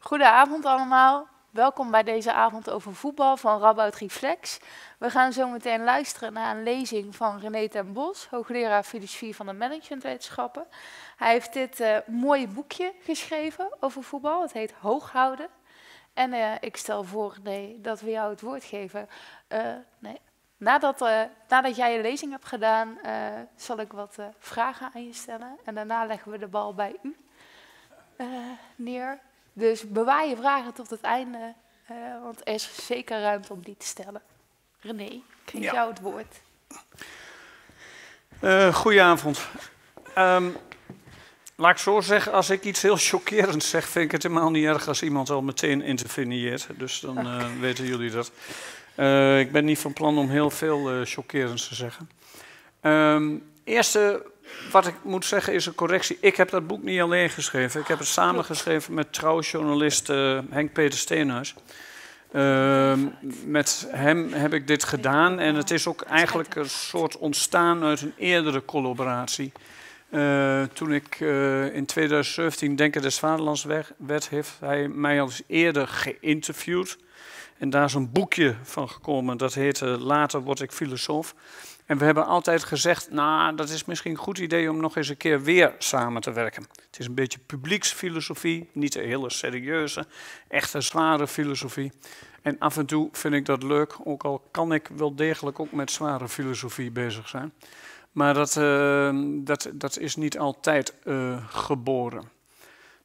Goedenavond allemaal. Welkom bij deze avond over voetbal van Rabout Reflex. We gaan zo meteen luisteren naar een lezing van René ten Bos, hoogleraar filosofie van de managementwetenschappen. Hij heeft dit uh, mooie boekje geschreven over voetbal. Het heet Hooghouden. En eh, ik stel voor, nee, dat we jou het woord geven. Eh, nee. nadat, nadat jij je lezing hebt gedaan, zal ik wat vragen aan je stellen. En daarna leggen we de bal bij u neer. Dus bewaar je vragen tot het einde, uh, want er is zeker ruimte om die te stellen. René, ik geef jou het woord. Uh, goedenavond. Ehm, laat ik zo zeggen, als ik iets heel chockerends zeg, vind ik het helemaal niet erg als iemand al meteen interveneert. Dus dan eh, weten jullie dat. ik ben niet van plan om heel veel chockerends te zeggen. Um, eerste wat ik moet zeggen is een correctie. Ik heb dat boek niet alleen geschreven. Ik heb het samengeschreven met trouwjournalist eh, Henk-Peter Steenhuis. Ehm, met hem heb ik dit gedaan. En het is ook eigenlijk een soort ontstaan uit een eerdere collaboratie. Eh, toen ik eh, in 2017 Denken des Vaderlands werd, heeft hij mij al eens eerder geïnterviewd. En daar is een boekje van gekomen, dat heette Later word ik filosoof. En we hebben altijd gezegd, nou, dat is misschien een goed idee om nog eens een keer weer samen te werken. Het is een beetje publieksfilosofie, niet een hele serieuze, echte zware filosofie. En af en toe vind ik dat leuk, ook al kan ik wel degelijk ook met zware filosofie bezig zijn. Maar dat, eh, dat, dat is niet altijd eh, geboren.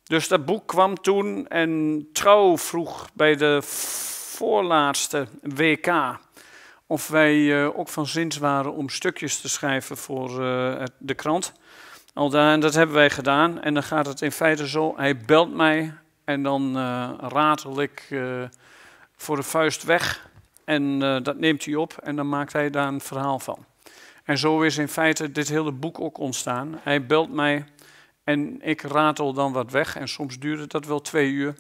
Dus dat boek kwam toen en Trouw vroeg bij de voorlaatste WK of wij eh, ook van zins waren om stukjes te schrijven voor eh, de krant. Al daar, en dat hebben wij gedaan. En dan gaat het in feite zo: hij belt mij en dan eh, ratel ik voor de vuist weg. En dat neemt hij op en dan maakt hij daar een verhaal van. En zo is in feite dit hele boek ook ontstaan. Hij belt mij en ik ratel dan wat weg. En soms duurde dat wel twee uur.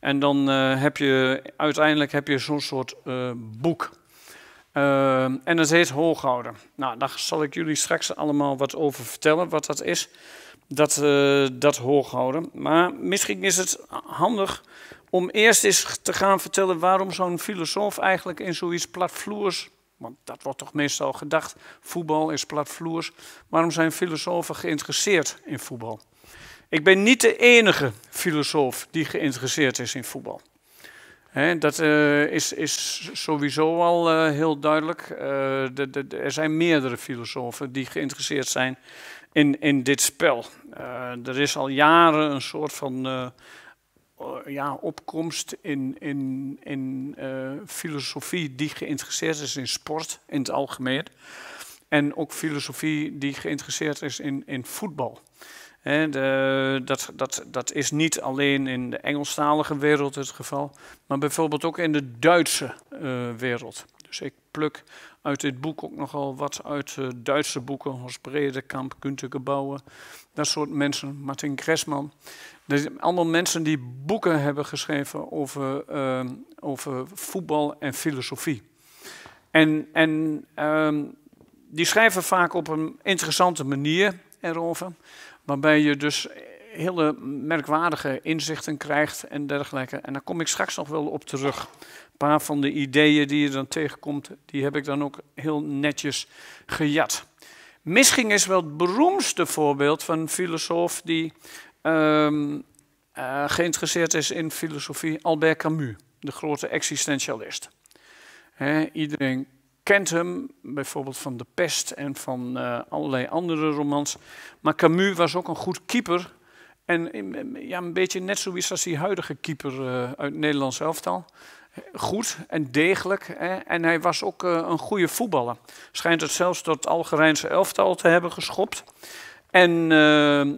En dan heb je uiteindelijk heb je zo'n soort boek. Uh, en dat heet hooghouden. Nou, daar zal ik jullie straks allemaal wat over vertellen, wat dat is. Dat, uh, dat hooghouden. Maar misschien is het handig om eerst eens te gaan vertellen waarom zo'n filosoof eigenlijk in zoiets platvloers. Want dat wordt toch meestal gedacht, voetbal is platvloers. Waarom zijn filosofen geïnteresseerd in voetbal? Ik ben niet de enige filosoof die geïnteresseerd is in voetbal dat eh, is, is, sowieso al eh, heel duidelijk. Eh, de, er zijn meerdere filosofen die geïnteresseerd zijn in, in dit spel. er is al jaren een soort van ja, opkomst in, in, in filosofie die geïnteresseerd is in sport in het algemeen. En ook filosofie die geïnteresseerd is in, in voetbal dat, dat, dat is niet alleen in de Engelstalige wereld het geval, maar bijvoorbeeld ook in de Duitse eh, wereld. Dus ik pluk uit dit boek ook nogal wat uit eh, Duitse boeken, Horst Bredekamp, Günther dat soort mensen, Martin Kresman. Dat zijn allemaal mensen die boeken hebben geschreven over, ehm, over voetbal en filosofie. En, en ehm, die schrijven vaak op een interessante manier erover. Waarbij je dus hele merkwaardige inzichten krijgt en dergelijke. En daar kom ik straks nog wel op terug. Een paar van de ideeën die je dan tegenkomt, die heb ik dan ook heel netjes gejat. Misschien is wel het beroemdste voorbeeld van een filosoof die ehm, eh, geïnteresseerd is in filosofie, Albert Camus, de grote existentialist. iedereen kent hem bijvoorbeeld van De Pest en van eh, allerlei andere romans. Maar Camus was ook een goed keeper. En ja, een beetje net zoiets als die huidige keeper eh, uit het Nederlands elftal. Goed en degelijk. Hè? En hij was ook eh, een goede voetballer. Schijnt het zelfs tot het Algerijnse elftal te hebben geschopt. En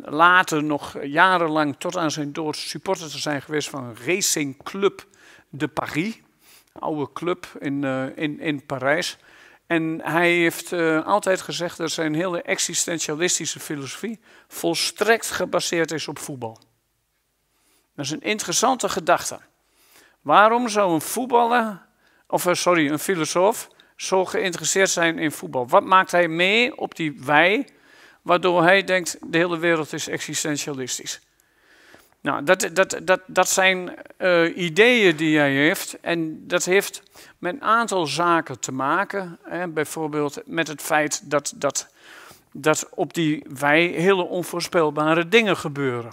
later nog jarenlang tot aan zijn dood supporter te zijn geweest van Racing Club de Paris oude club in, eh, in, in Parijs. En hij heeft eh, altijd gezegd dat zijn hele existentialistische filosofie volstrekt gebaseerd is op voetbal. Dat is een interessante gedachte. Waarom zou een voetballer, of eh, sorry, een filosoof, zo geïnteresseerd zijn in voetbal? Wat maakt hij mee op die wij, waardoor hij denkt de hele wereld is existentialistisch? Nou, dat, dat, dat, dat zijn eh, ideeën die hij heeft. En dat heeft met een aantal zaken te maken. Hè? Bijvoorbeeld met het feit dat, dat, dat op die wij hele onvoorspelbare dingen gebeuren.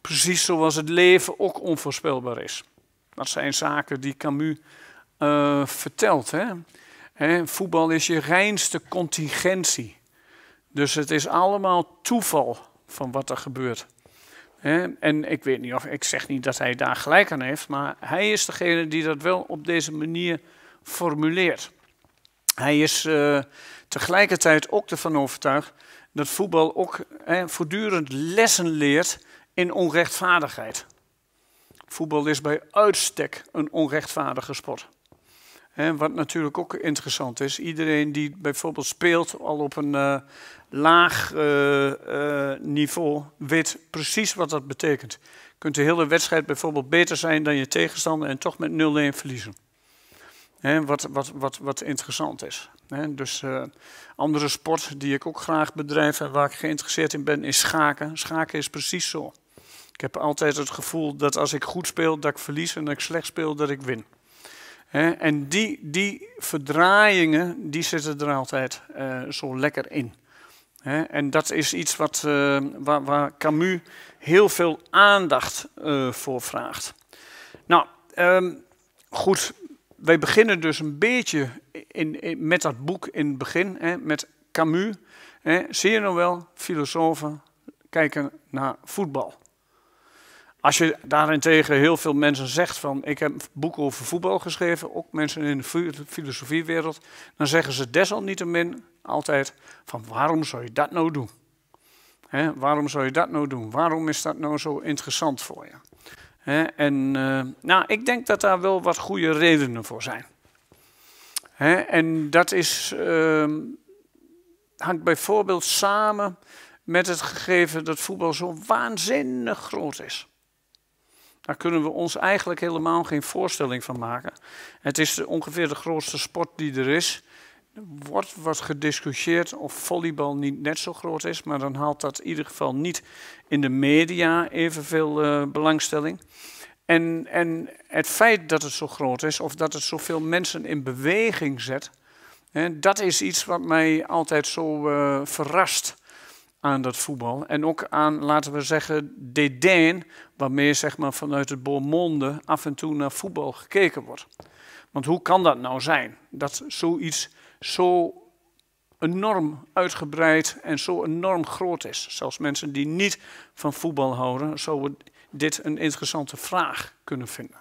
Precies zoals het leven ook onvoorspelbaar is. Dat zijn zaken die Camus eh, vertelt. Hè? voetbal is je reinste contingentie. Dus het is allemaal toeval van wat er gebeurt. En ik weet niet of ik zeg niet dat hij daar gelijk aan heeft, maar hij is degene die dat wel op deze manier formuleert. Hij is eh, tegelijkertijd ook ervan overtuigd dat voetbal ook voortdurend lessen leert in onrechtvaardigheid. Voetbal is bij uitstek een onrechtvaardige sport wat natuurlijk ook interessant is, iedereen die bijvoorbeeld speelt al op een eh, laag eh, eh, niveau, weet precies wat dat betekent. Je kunt de hele wedstrijd bijvoorbeeld beter zijn dan je tegenstander en toch met 0-1 verliezen. wat, wat, wat, wat interessant is. He, dus andere sport die ik ook graag bedrijf en waar ik geïnteresseerd in ben, is schaken. Schaken is precies zo. Ik heb altijd het gevoel dat als ik goed speel, dat ik verlies en dat ik slecht speel, dat ik win. En die, die verdraaiingen, die zitten er altijd eh, zo lekker in. En dat is iets wat, eh, waar, waar Camus heel veel aandacht eh, voor vraagt. Nou, ehm, goed, wij beginnen dus een beetje in, met dat boek in het begin, met Camus. Zie je nou wel, filosofen kijken naar voetbal. Als je daarentegen heel veel mensen zegt van ik heb boeken over voetbal geschreven, ook mensen in de filosofiewereld, dan zeggen ze desalniettemin altijd van waarom zou je dat nou doen? waarom zou je dat nou doen? Waarom is dat nou zo interessant voor je? en eh, nou, ik denk dat daar wel wat goede redenen voor zijn. He, en dat is, ehm, hangt bijvoorbeeld samen met het gegeven dat voetbal zo waanzinnig groot is. Daar kunnen we ons eigenlijk helemaal geen voorstelling van maken. Het is ongeveer de grootste sport die er is. Er wordt wat gediscussieerd of volleybal niet net zo groot is, maar dan haalt dat in ieder geval niet in de media evenveel uh, belangstelling. En, en het feit dat het zo groot is of dat het zoveel mensen in beweging zet, hè, dat is iets wat mij altijd zo eh, verrast aan dat voetbal. En ook aan, laten we zeggen, dédain, waarmee zeg maar, vanuit het Bormonde af en toe naar voetbal gekeken wordt. Want hoe kan dat nou zijn? Dat zoiets zo enorm uitgebreid en zo enorm groot is. Zelfs mensen die niet van voetbal houden, zouden dit een interessante vraag kunnen vinden.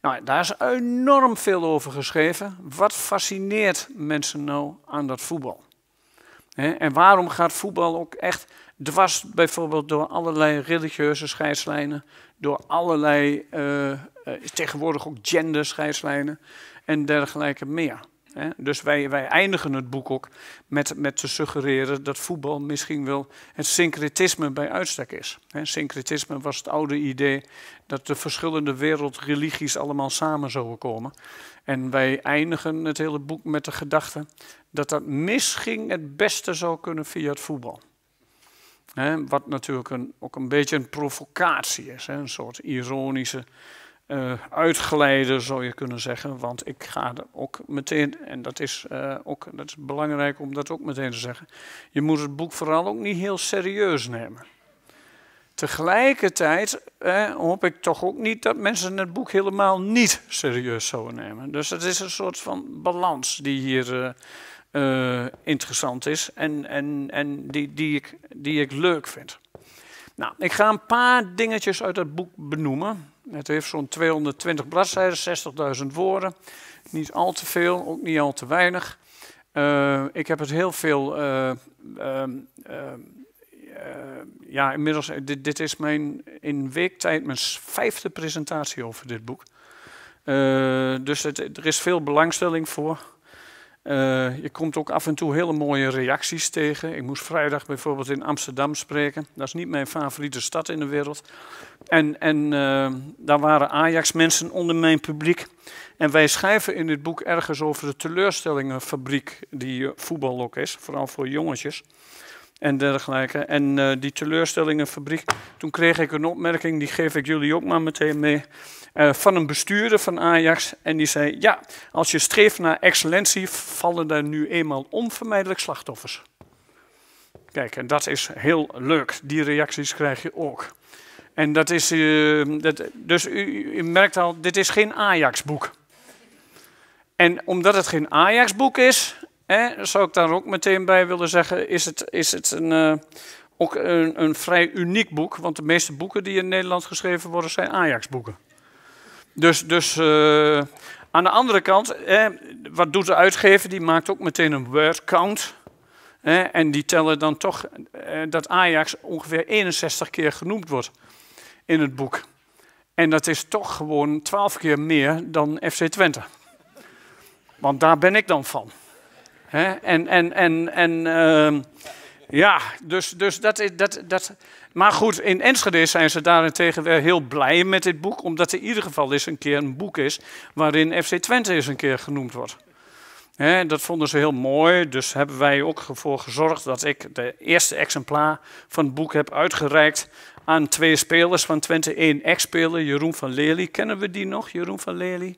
Nou, daar is enorm veel over geschreven. Wat fascineert mensen nou aan dat voetbal? En waarom gaat voetbal ook echt dwars bijvoorbeeld door allerlei religieuze scheidslijnen, door allerlei, eh, eh, tegenwoordig ook gender scheidslijnen en dergelijke meer. Dus wij, wij eindigen het boek ook met, met te suggereren dat voetbal misschien wel het syncretisme bij uitstek is. Syncretisme was het oude idee dat de verschillende wereldreligies allemaal samen zouden komen. En wij eindigen het hele boek met de gedachte dat dat misging het beste zou kunnen via het voetbal. wat natuurlijk een, ook een beetje een provocatie is, een soort ironische uh, eh, uitgeleider zou je kunnen zeggen. Want ik ga er ook meteen, en dat is, eh, ook, dat is belangrijk om dat ook meteen te zeggen, je moet het boek vooral ook niet heel serieus nemen. Tegelijkertijd hoop ik toch ook niet dat mensen het boek helemaal niet serieus zouden nemen. Dus het is een soort van balans die hier eh, eh, interessant is en, en, en die, die, ik, die ik leuk vind. Nou, ik ga een paar dingetjes uit het boek benoemen. Het heeft zo'n 220 bladzijden, 60.000 woorden. Niet al te veel, ook niet al te weinig. Eh, ik heb het heel veel eh, ja, inmiddels, eh, dit, dit, is mijn, in weektijd mijn vijfde presentatie over dit boek. Eh, dus er is veel belangstelling voor. je komt ook af en toe hele mooie reacties tegen. Ik moest vrijdag bijvoorbeeld in Amsterdam spreken. Dat is niet mijn favoriete stad in de wereld. En, en daar waren Ajax-mensen onder mijn publiek. En wij schrijven in dit boek ergens over de teleurstellingenfabriek die voetbal ook is, vooral voor jongetjes en dergelijke. En eh, die teleurstellingenfabriek, toen kreeg ik een opmerking, die geef ik jullie ook maar meteen mee, eh, van een bestuurder van Ajax. En die zei, ja, als je streeft naar excellentie, vallen daar nu eenmaal onvermijdelijk slachtoffers. Kijk, en dat is heel leuk. Die reacties krijg je ook. En dat is, eh, dat, dus u, u merkt al, dit is geen Ajax-boek. En omdat het geen Ajax-boek is, en zou ik daar ook meteen bij willen zeggen, is het, is het een, eh, ook een, een, vrij uniek boek, want de meeste boeken die in Nederland geschreven worden zijn Ajax-boeken. Dus, dus eh, aan de andere kant, wat doet de uitgever? Die maakt ook meteen een word count. en die tellen dan toch eh, dat Ajax ongeveer 61 keer genoemd wordt in het boek. En dat is toch gewoon 12 keer meer dan FC Twente. Want daar ben ik dan van. En, en, en, en ehm, ja, dus, dus dat, is, dat, dat. Maar goed, in Enschede zijn ze daarentegen weer heel blij met dit boek, omdat er in ieder geval eens een keer een boek is waarin FC Twente eens een keer genoemd wordt. dat vonden ze heel mooi, dus hebben wij ook voor gezorgd dat ik de eerste exemplaar van het boek heb uitgereikt aan twee spelers van Twente. één, ex-speler, Jeroen van Lely. Kennen we die nog, Jeroen van Lely?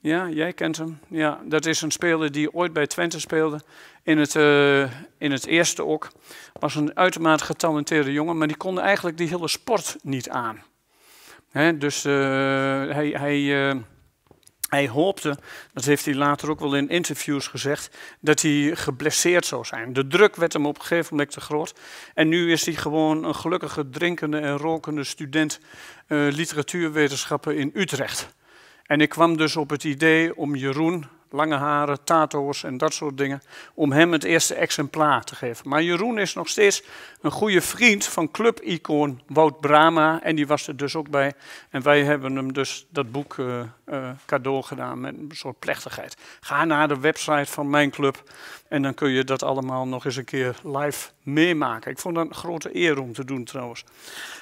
Ja, jij kent hem. Ja, dat is een speler die ooit bij Twente speelde. In het, eh, in het eerste ook. Was een uitermate getalenteerde jongen, maar die kon eigenlijk die hele sport niet aan. dus eh, hij, hij, eh, hij hoopte, dat heeft hij later ook wel in interviews gezegd, dat hij geblesseerd zou zijn. De druk werd hem op een gegeven moment te groot. En nu is hij gewoon een gelukkige drinkende en rokende student literatuurwetenschappen in Utrecht. En ik kwam dus op het idee om Jeroen, lange haren, tato's en dat soort dingen, om hem het eerste exemplaar te geven. Maar Jeroen is nog steeds een goede vriend van clubicoon Wout Brama en die was er dus ook bij. En wij hebben hem dus dat boek eh, eh, cadeau gedaan met een soort plechtigheid. Ga naar de website van mijn club en dan kun je dat allemaal nog eens een keer live meemaken. Ik vond dat een grote eer om te doen trouwens.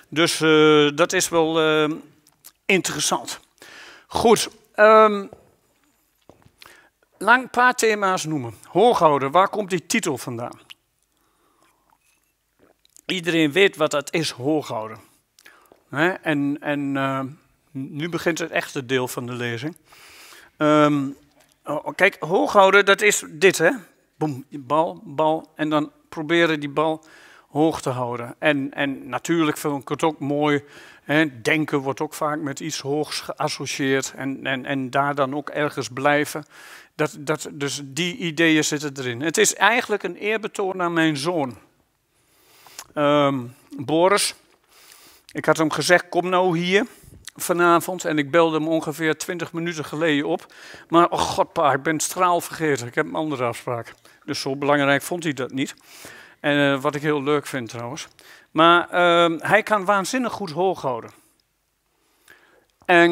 Dus eh, dat is wel interessant. Goed. Ehm, lang een paar thema's noemen. Hooghouden, waar komt die titel vandaan? Iedereen weet wat dat is, hooghouden. en en ehm, nu begint het echte deel van de lezing. Ehm, oh, oh, kijk, hooghouden, dat is dit, hè? Boom, bal, bal. En dan proberen die bal hoog te houden. En, en natuurlijk vond ik het ook mooi denken wordt ook vaak met iets hoogs geassocieerd en, en, en daar dan ook ergens blijven. Dat, dat, dus die ideeën zitten erin. Het is eigenlijk een eerbetoon aan mijn zoon. Ehm, Boris, ik had hem gezegd, kom nou hier vanavond. En ik belde hem ongeveer 20 minuten geleden op. Maar, oh god ik ben straal vergeten. Ik heb een andere afspraak. Dus zo belangrijk vond hij dat niet. En eh, wat ik heel leuk vind trouwens. Maar ehm, hij kan waanzinnig goed hoog houden. En,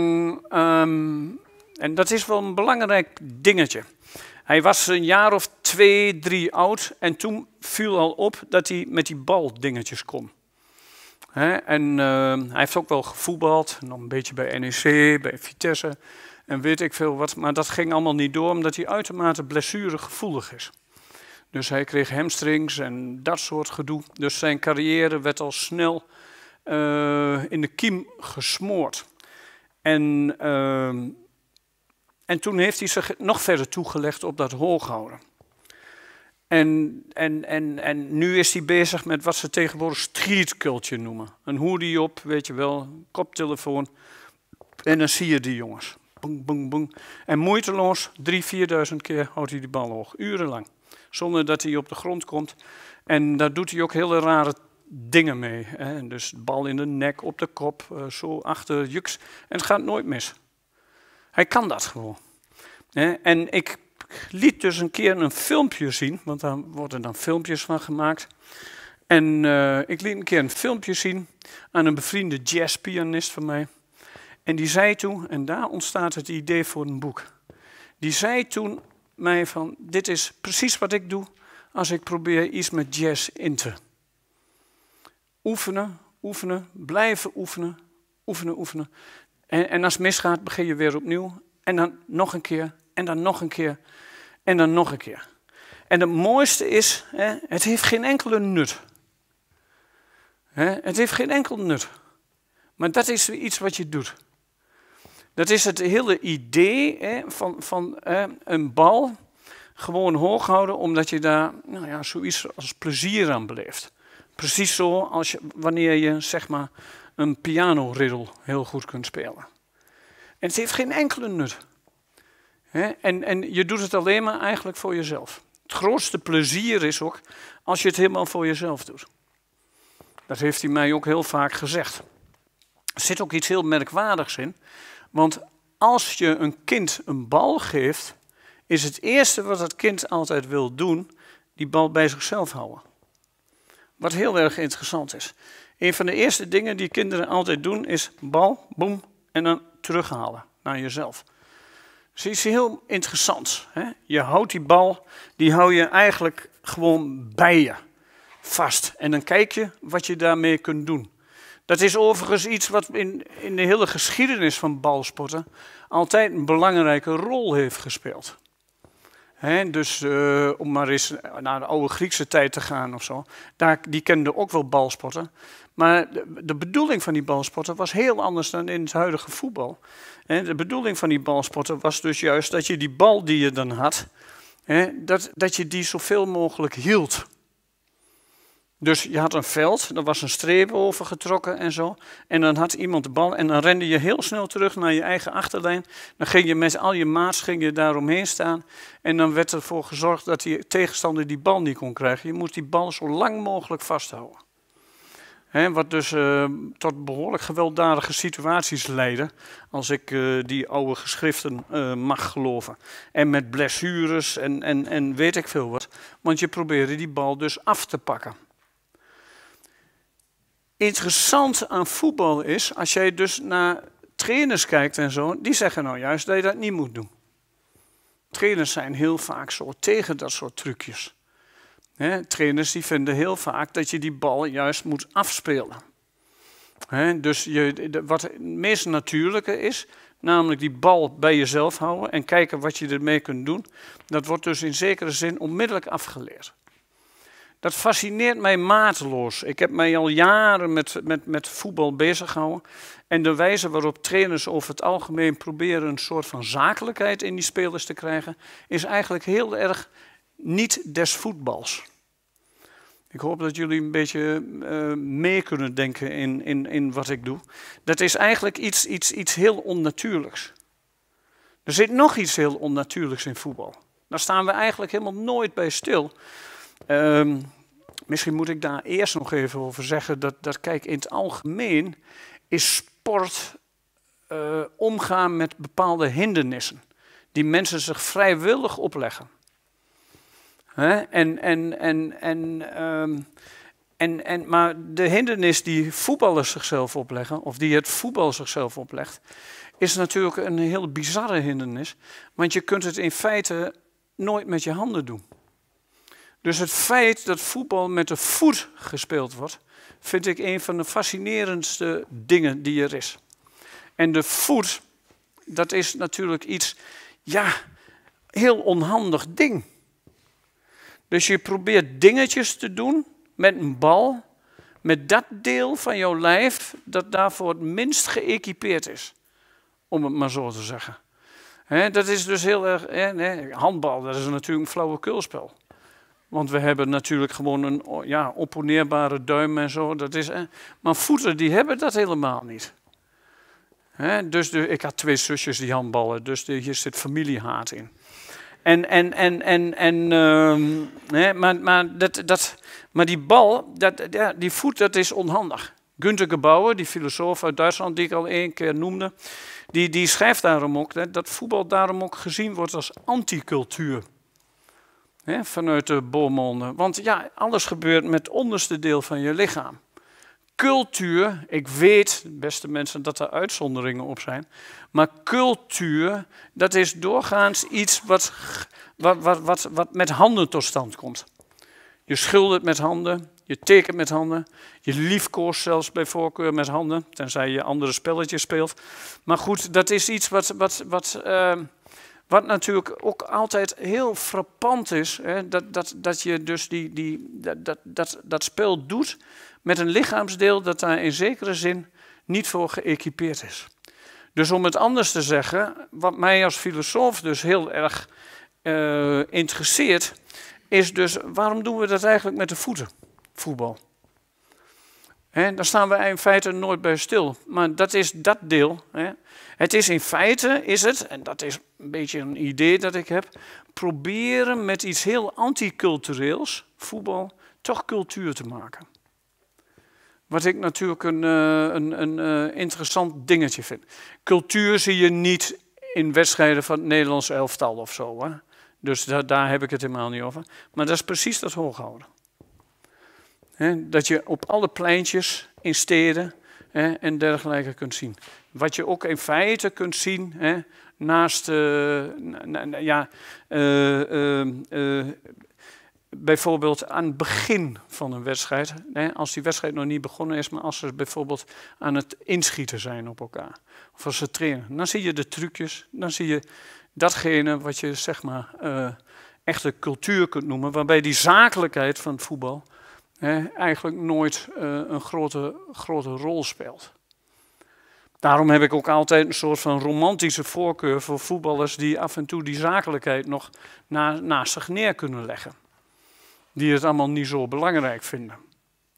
ehm, en dat is wel een belangrijk dingetje. Hij was een jaar of twee, drie oud en toen viel al op dat hij met die bal dingetjes kon. en ehm, hij heeft ook wel gevoetbald, nog een beetje bij NEC, bij Vitesse en weet ik veel wat. Maar dat ging allemaal niet door omdat hij uitermate blessuregevoelig is. Dus hij kreeg hamstrings en dat soort gedoe. Dus zijn carrière werd al snel eh, in de kiem gesmoord. En, ehm, en toen heeft hij zich nog verder toegelegd op dat hooghouden. En, en, en, en nu is hij bezig met wat ze tegenwoordig streetcultje noemen. Een hoodie op, weet je wel, koptelefoon. En dan zie je die jongens. Boeng, boeng, boeng. En moeiteloos, drie, vierduizend keer houdt hij die bal hoog. Urenlang. Zonder dat hij op de grond komt. En daar doet hij ook hele rare dingen mee. Hè? Dus bal in de nek, op de kop, eh, zo achter juks. En het gaat nooit mis. Hij kan dat gewoon. Hè? En ik liet dus een keer een filmpje zien, want daar worden dan filmpjes van gemaakt. En eh, ik liet een keer een filmpje zien aan een bevriende jazzpianist van mij. En die zei toen, en daar ontstaat het idee voor een boek. Die zei toen mij van, dit is precies wat ik doe als ik probeer iets met jazz in te. Oefenen, oefenen, blijven oefenen, oefenen, oefenen. En, en als het misgaat, begin je weer opnieuw. En dan nog een keer, en dan nog een keer, en dan nog een keer. En het mooiste is, hè, het heeft geen enkele nut. Hè, het heeft geen enkel nut. Maar dat is iets wat je doet. Dat is het hele idee hè, van, van een bal gewoon hoog houden, omdat je daar nou ja, zoiets als plezier aan beleeft. Precies zo als je, wanneer je zeg maar, een pianoriddel heel goed kunt spelen. En het heeft geen enkele nut. Hè? en, en je doet het alleen maar eigenlijk voor jezelf. Het grootste plezier is ook als je het helemaal voor jezelf doet. Dat heeft hij mij ook heel vaak gezegd. Er zit ook iets heel merkwaardigs in. Want als je een kind een bal geeft, is het eerste wat het kind altijd wil doen, die bal bij zichzelf houden. Wat heel erg interessant is. Een van de eerste dingen die kinderen altijd doen is bal, boem, en dan terughalen naar jezelf. Dus iets heel interessants. Hè? Je houdt die bal, die hou je eigenlijk gewoon bij je vast. En dan kijk je wat je daarmee kunt doen. Dat is overigens iets wat in, in de hele geschiedenis van balsporten altijd een belangrijke rol heeft gespeeld. dus eh, om maar eens naar de oude Griekse tijd te gaan of zo. Daar, die kenden ook wel balsporten. Maar de, de bedoeling van die balsporten was heel anders dan in het huidige voetbal. de bedoeling van die balsporten was dus juist dat je die bal die je dan had, dat, dat je die zoveel mogelijk hield. Dus je had een veld, er was een streep over getrokken en zo. En dan had iemand de bal en dan rende je heel snel terug naar je eigen achterlijn. Dan ging je met al je maats ging je daaromheen staan. En dan werd ervoor gezorgd dat die tegenstander die bal niet kon krijgen. Je moest die bal zo lang mogelijk vasthouden. wat dus eh, tot behoorlijk gewelddadige situaties leidde, als ik eh, die oude geschriften eh, mag geloven. En met blessures en, en, en weet ik veel wat. Want je probeerde die bal dus af te pakken interessant aan voetbal is, als jij dus naar trainers kijkt en zo, die zeggen nou juist dat je dat niet moet doen. Trainers zijn heel vaak zo tegen dat soort trucjes. trainers die vinden heel vaak dat je die bal juist moet afspelen. dus je, wat het meest natuurlijke is, namelijk die bal bij jezelf houden en kijken wat je ermee kunt doen, dat wordt dus in zekere zin onmiddellijk afgeleerd dat fascineert mij mateloos. Ik heb mij al jaren met, met, met voetbal bezig gehouden. En de wijze waarop trainers over het algemeen proberen een soort van zakelijkheid in die spelers te krijgen, is eigenlijk heel erg niet des voetbals. Ik hoop dat jullie een beetje eh, mee kunnen denken in, in, in wat ik doe. Dat is eigenlijk iets, iets, iets heel onnatuurlijks. Er zit nog iets heel onnatuurlijks in voetbal. Daar staan we eigenlijk helemaal nooit bij stil. Ehm, misschien moet ik daar eerst nog even over zeggen dat, dat kijk, in het algemeen is sport eh, omgaan met bepaalde hindernissen die mensen zich vrijwillig opleggen. Hè? En, en, en, en, ehm, en, en, maar de hindernis die voetballers zichzelf opleggen, of die het voetbal zichzelf oplegt, is natuurlijk een heel bizarre hindernis. Want je kunt het in feite nooit met je handen doen. Dus het feit dat voetbal met de voet gespeeld wordt, vind ik een van de fascinerendste dingen die er is. En de voet, dat is natuurlijk iets, ja, heel onhandig ding. Dus je probeert dingetjes te doen met een bal, met dat deel van jouw lijf dat daarvoor het minst geëquipeerd is. Om het maar zo te zeggen. dat is dus heel erg. He, handbal, dat is natuurlijk een flauwekulspel. Want we hebben natuurlijk gewoon een ja, opponeerbare duim en zo. Dat is, maar voeten die hebben dat helemaal niet. dus de, ik had twee zusjes die handballen, dus hier zit familiehaat in. En, en, en, en, en ehm, maar, maar, dat, dat, maar die bal, dat, ja, die voet, dat is onhandig. Günther Gebauer, die filosoof uit Duitsland die ik al één keer noemde, die, die schrijft daarom ook hè, dat voetbal daarom ook gezien wordt als anticultuur vanuit de bolmonden. Want ja, alles gebeurt met het onderste deel van je lichaam. Cultuur, ik weet, beste mensen, dat er uitzonderingen op zijn. Maar cultuur, dat is doorgaans iets wat, wat, wat, wat, met handen tot stand komt. Je schildert met handen, je tekent met handen, je liefkoost zelfs bij voorkeur met handen, tenzij je andere spelletjes speelt. Maar goed, dat is iets wat, wat, wat ehm, wat natuurlijk ook altijd heel frappant is, hè, dat, dat, dat je dus die, die, dat, dat, dat, spel doet met een lichaamsdeel dat daar in zekere zin niet voor geëquipeerd is. Dus om het anders te zeggen, wat mij als filosoof dus heel erg eh, interesseert, is dus waarom doen we dat eigenlijk met de voeten, voetbal? He, daar staan we in feite nooit bij stil. Maar dat is dat deel. Het is in feite, is het, en dat is een beetje een idee dat ik heb, proberen met iets heel anticultureels, voetbal, toch cultuur te maken. Wat ik natuurlijk een, eh, een, eh, interessant dingetje vind. Cultuur zie je niet in wedstrijden van het Nederlands elftal of zo. Hè? Dus daar heb ik het helemaal niet over. Maar dat is precies dat hooghouden dat je op alle pleintjes in steden en dergelijke kunt zien. Wat je ook in feite kunt zien naast, eh, ja, eh, eh, bijvoorbeeld aan het begin van een wedstrijd. als die wedstrijd nog niet begonnen is, maar als ze bijvoorbeeld aan het inschieten zijn op elkaar. Of als ze trainen. Dan zie je de trucjes, dan zie je datgene wat je zeg maar echte cultuur kunt noemen. Waarbij die zakelijkheid van het voetbal hè, eigenlijk nooit eh, een grote, grote rol speelt. Daarom heb ik ook altijd een soort van romantische voorkeur voor voetballers die af en toe die zakelijkheid nog na, naast zich neer kunnen leggen. Die het allemaal niet zo belangrijk vinden.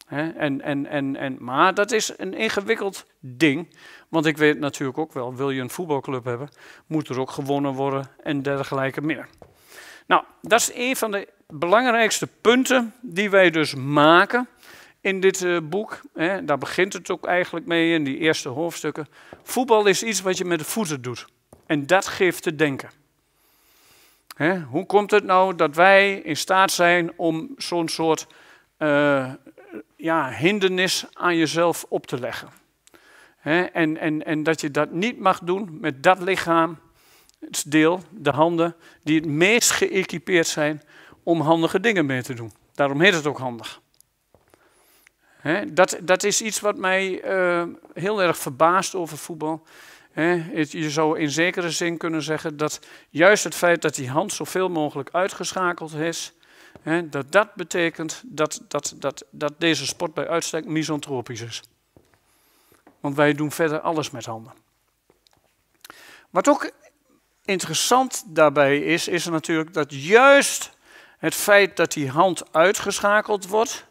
en, en, en, en, maar dat is een ingewikkeld ding. Want ik weet natuurlijk ook wel, wil je een voetbalclub hebben, moet er ook gewonnen worden en dergelijke meer. Nou, dat is een van de belangrijkste punten die wij dus maken in dit eh, boek. Hè. Daar begint het ook eigenlijk mee in die eerste hoofdstukken. Voetbal is iets wat je met de voeten doet. En dat geeft te denken. Hè? Hoe komt het nou dat wij in staat zijn om zo'n soort eh, ja, hindernis aan jezelf op te leggen? Hè? En, en, en dat je dat niet mag doen met dat lichaam het deel, de handen, die het meest geëquipeerd zijn om handige dingen mee te doen. Daarom heet het ook handig. dat, dat is iets wat mij eh, heel erg verbaast over voetbal. je zou in zekere zin kunnen zeggen dat juist het feit dat die hand zoveel mogelijk uitgeschakeld is, dat dat betekent dat, dat, dat, dat deze sport bij uitstek misantropisch is. Want wij doen verder alles met handen. Wat ook interessant daarbij is, is natuurlijk dat juist het feit dat die hand uitgeschakeld wordt,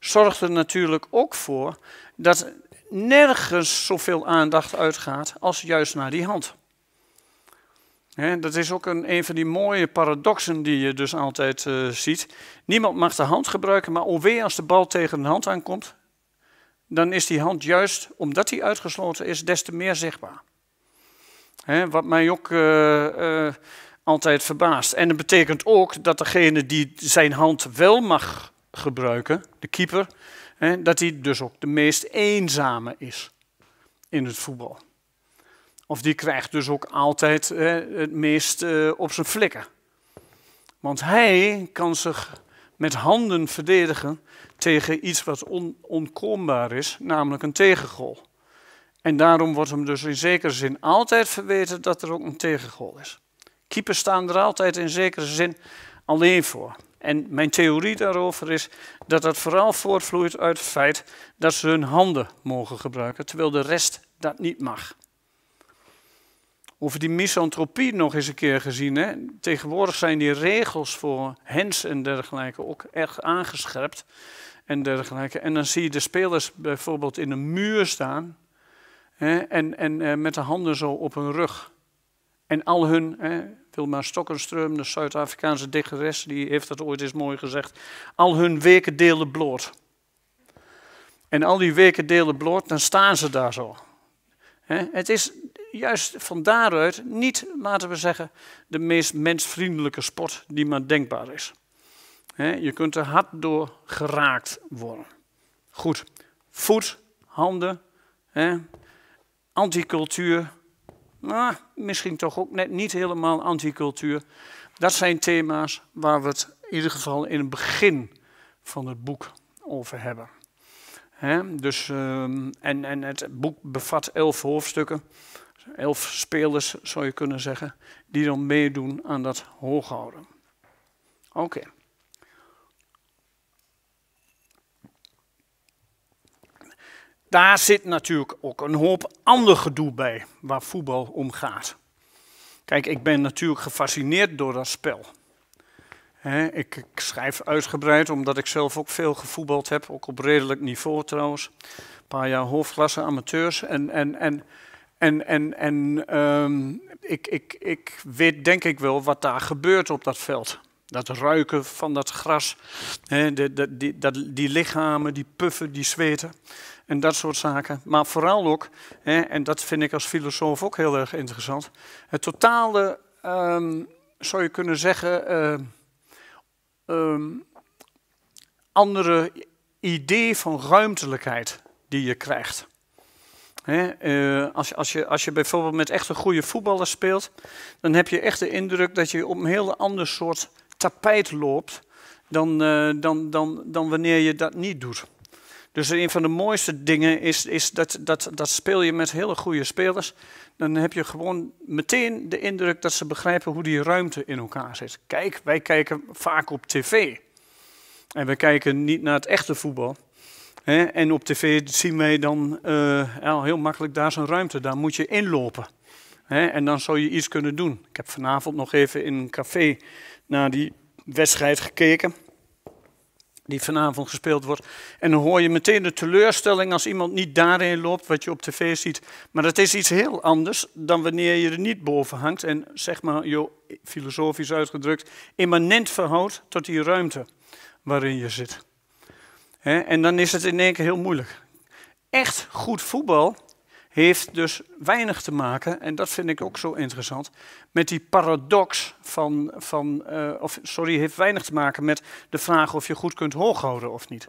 zorgt er natuurlijk ook voor dat nergens zoveel aandacht uitgaat als juist naar die hand. dat is ook een, een van die mooie paradoxen die je dus altijd eh, ziet. Niemand mag de hand gebruiken, maar alweer als de bal tegen de hand aankomt, dan is die hand juist, omdat die uitgesloten is, des te meer zichtbaar wat mij ook eh, eh, altijd verbaast. En dat betekent ook dat degene die zijn hand wel mag gebruiken, de keeper, he, dat hij dus ook de meest eenzame is in het voetbal. Of die krijgt dus ook altijd het meest eh, op zijn flikken. Want hij kan zich met handen verdedigen tegen iets wat on is, namelijk een tegengoal. En daarom wordt hem dus in zekere zin altijd verweten dat er ook een tegengoal is. Keepers staan er altijd in zekere zin alleen voor. En mijn theorie daarover is dat dat vooral voortvloeit uit het feit dat ze hun handen mogen gebruiken, terwijl de rest dat niet mag. Over die misantropie nog eens een keer gezien. Hè? Tegenwoordig zijn die regels voor hens en dergelijke ook echt aangescherpt en dergelijke. En dan zie je de spelers bijvoorbeeld in een muur staan en, en eh, met de handen zo op hun rug. En al hun, hè, Wilma Stockenström, de Zuid-Afrikaanse dichteres, die heeft dat ooit eens mooi gezegd. Al hun weken delen bloot. En al die weken delen bloot, dan staan ze daar zo. het is juist van daaruit niet, laten we zeggen, de meest mensvriendelijke sport die maar denkbaar is. je kunt er hard door geraakt worden. Goed, voet, handen, anticultuur. Nou, misschien toch ook net niet helemaal anticultuur. Dat zijn thema's waar we het in ieder geval in het begin van het boek over hebben. dus, ehm, en, en het boek bevat elf hoofdstukken, elf spelers zou je kunnen zeggen, die dan meedoen aan dat hooghouden. Oké. daar zit natuurlijk ook een hoop ander gedoe bij waar voetbal om gaat. Kijk, ik ben natuurlijk gefascineerd door dat spel. ik, ik, schrijf uitgebreid omdat ik zelf ook veel gevoetbald heb, ook op redelijk niveau trouwens. Een paar jaar hoofdklasse amateurs. En, en, en, en, en, en ehm, ik, ik, ik weet denk ik wel wat daar gebeurt op dat veld. Dat ruiken van dat gras, de, die, dat, die lichamen, die puffen, die zweten en dat soort zaken. Maar vooral ook, hè, en dat vind ik als filosoof ook heel erg interessant, het totale, ehm, zou je kunnen zeggen, uh, andere idee van ruimtelijkheid die je krijgt. He, uh, als, als, je, als je bijvoorbeeld met echt een goede voetballer speelt, dan heb je echt de indruk dat je op een heel ander soort tapijt loopt dan, eh, dan, dan, dan wanneer je dat niet doet. Dus een van de mooiste dingen is, is dat, dat, dat speel je met hele goede spelers. Dan heb je gewoon meteen de indruk dat ze begrijpen hoe die ruimte in elkaar zit. Kijk, wij kijken vaak op tv. En we kijken niet naar het echte voetbal. en op tv zien wij dan eh, heel makkelijk, daar is een ruimte, daar moet je inlopen. en dan zou je iets kunnen doen. Ik heb vanavond nog even in een café naar die wedstrijd gekeken die vanavond gespeeld wordt. En dan hoor je meteen de teleurstelling als iemand niet daarin loopt wat je op tv ziet. Maar dat is iets heel anders dan wanneer je er niet boven hangt en zeg maar, joh, filosofisch uitgedrukt, immanent verhoudt tot die ruimte waarin je zit. en dan is het in één keer heel moeilijk. Echt goed voetbal heeft dus weinig te maken, en dat vind ik ook zo interessant, met die paradox van, van eh, of sorry, heeft weinig te maken met de vraag of je goed kunt hooghouden of niet.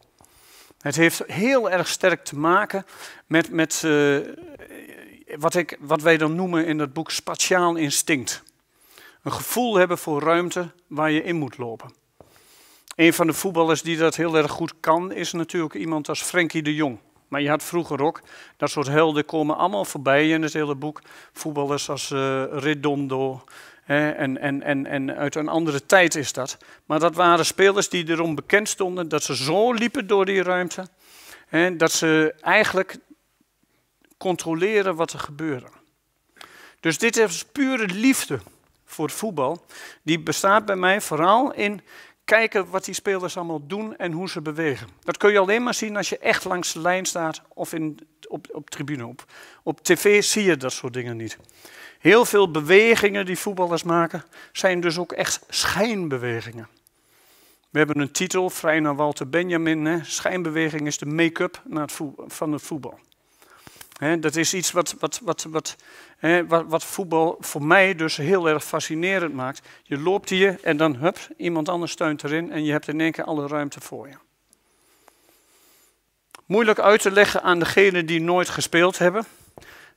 Het heeft heel erg sterk te maken met, met eh, wat, ik, wat wij dan noemen in dat boek spatiaal instinct. Een gevoel hebben voor ruimte waar je in moet lopen. Een van de voetballers die dat heel erg goed kan, is natuurlijk iemand als Frenkie de Jong. Maar je had vroeger ook, dat soort helden komen allemaal voorbij in het hele boek. Voetballers als uh, Redondo hè, en, en, en, en uit een andere tijd is dat. Maar dat waren spelers die erom bekend stonden dat ze zo liepen door die ruimte. dat ze eigenlijk controleren wat er gebeurde. Dus dit is pure liefde voor voetbal. Die bestaat bij mij vooral in kijken wat die spelers allemaal doen en hoe ze bewegen. Dat kun je alleen maar zien als je echt langs de lijn staat of in, op, op tribune. Op, op tv zie je dat soort dingen niet. Heel veel bewegingen die voetballers maken zijn dus ook echt schijnbewegingen. We hebben een titel, vrij naar Walter Benjamin. Hè? Schijnbeweging is de make-up van het voetbal dat is iets wat, wat, wat, wat, wat, wat, voetbal voor mij dus heel erg fascinerend maakt. Je loopt hier en dan hup, iemand anders steunt erin en je hebt in één keer alle ruimte voor je. Moeilijk uit te leggen aan degenen die nooit gespeeld hebben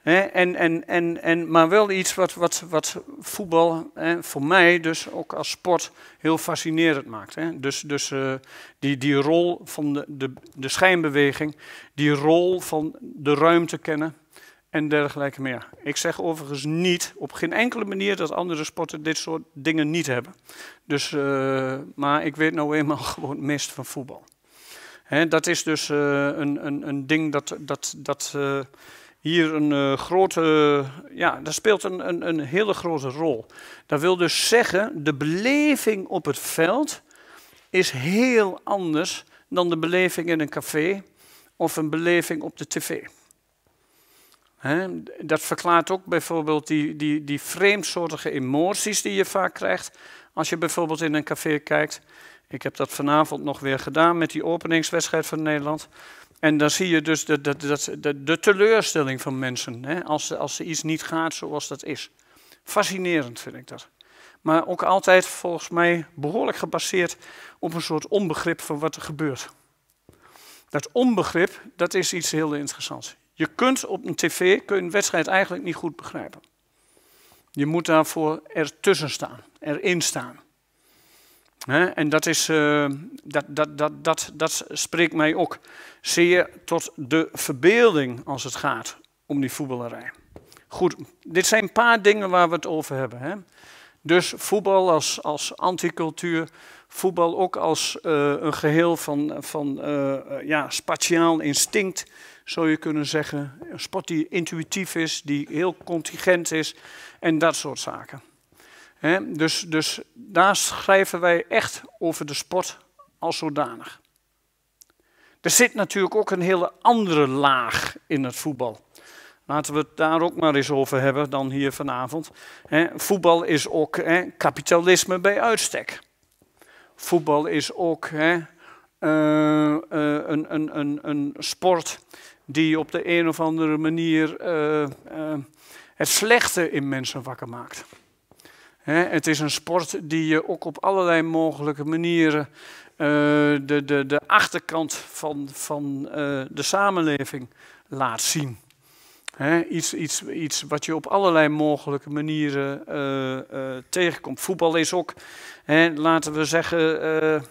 en, en, en, en, maar wel iets wat, wat, wat voetbal voor mij dus ook als sport heel fascinerend maakt. Dus, dus eh, die, die rol van de, de, de schijnbeweging, die rol van de ruimte kennen en dergelijke meer. Ik zeg overigens niet, op geen enkele manier, dat andere sporten dit soort dingen niet hebben. Dus, eh, maar ik weet nou eenmaal gewoon het meest van voetbal. dat is dus eh, een, een, een ding dat... dat, dat hier een eh, grote, ja, dat speelt een, een, een hele grote rol. Dat wil dus zeggen, de beleving op het veld is heel anders dan de beleving in een café of een beleving op de tv. dat verklaart ook bijvoorbeeld die, die, die vreemdsoortige emoties die je vaak krijgt. Als je bijvoorbeeld in een café kijkt. Ik heb dat vanavond nog weer gedaan met die openingswedstrijd van Nederland. En dan zie je dus de, de teleurstelling van mensen hè, als, als er iets niet gaat zoals dat is. Fascinerend vind ik dat. Maar ook altijd volgens mij behoorlijk gebaseerd op een soort onbegrip van wat er gebeurt. Dat onbegrip, dat is iets heel interessants. Je kunt op een tv kun een wedstrijd eigenlijk niet goed begrijpen. Je moet daarvoor ertussen staan, erin staan en dat, is, eh, dat, dat, dat, dat, dat spreekt mij ook zeer tot de verbeelding als het gaat om die voetballerij. Goed, dit zijn een paar dingen waar we het over hebben. Hè? Dus voetbal als, als anticultuur, voetbal ook als eh, een geheel van, van eh, ja, spatiaal instinct, zou je kunnen zeggen. Een sport die intuïtief is, die heel contingent is en dat soort zaken dus, dus daar schrijven wij echt over de sport als zodanig. Er zit natuurlijk ook een hele andere laag in het voetbal. Laten we het daar ook maar eens over hebben dan hier vanavond. voetbal is ook kapitalisme bij uitstek. Voetbal is ook eh, eh, een, een, een, een, sport die op de een of andere manier eh, het slechte in mensen wakker maakt het is een sport die je ook op allerlei mogelijke manieren eh, de, de, de achterkant van, van eh, de samenleving laat zien. iets, iets, iets wat je op allerlei mogelijke manieren eh, tegenkomt. Voetbal is ook, laten we zeggen,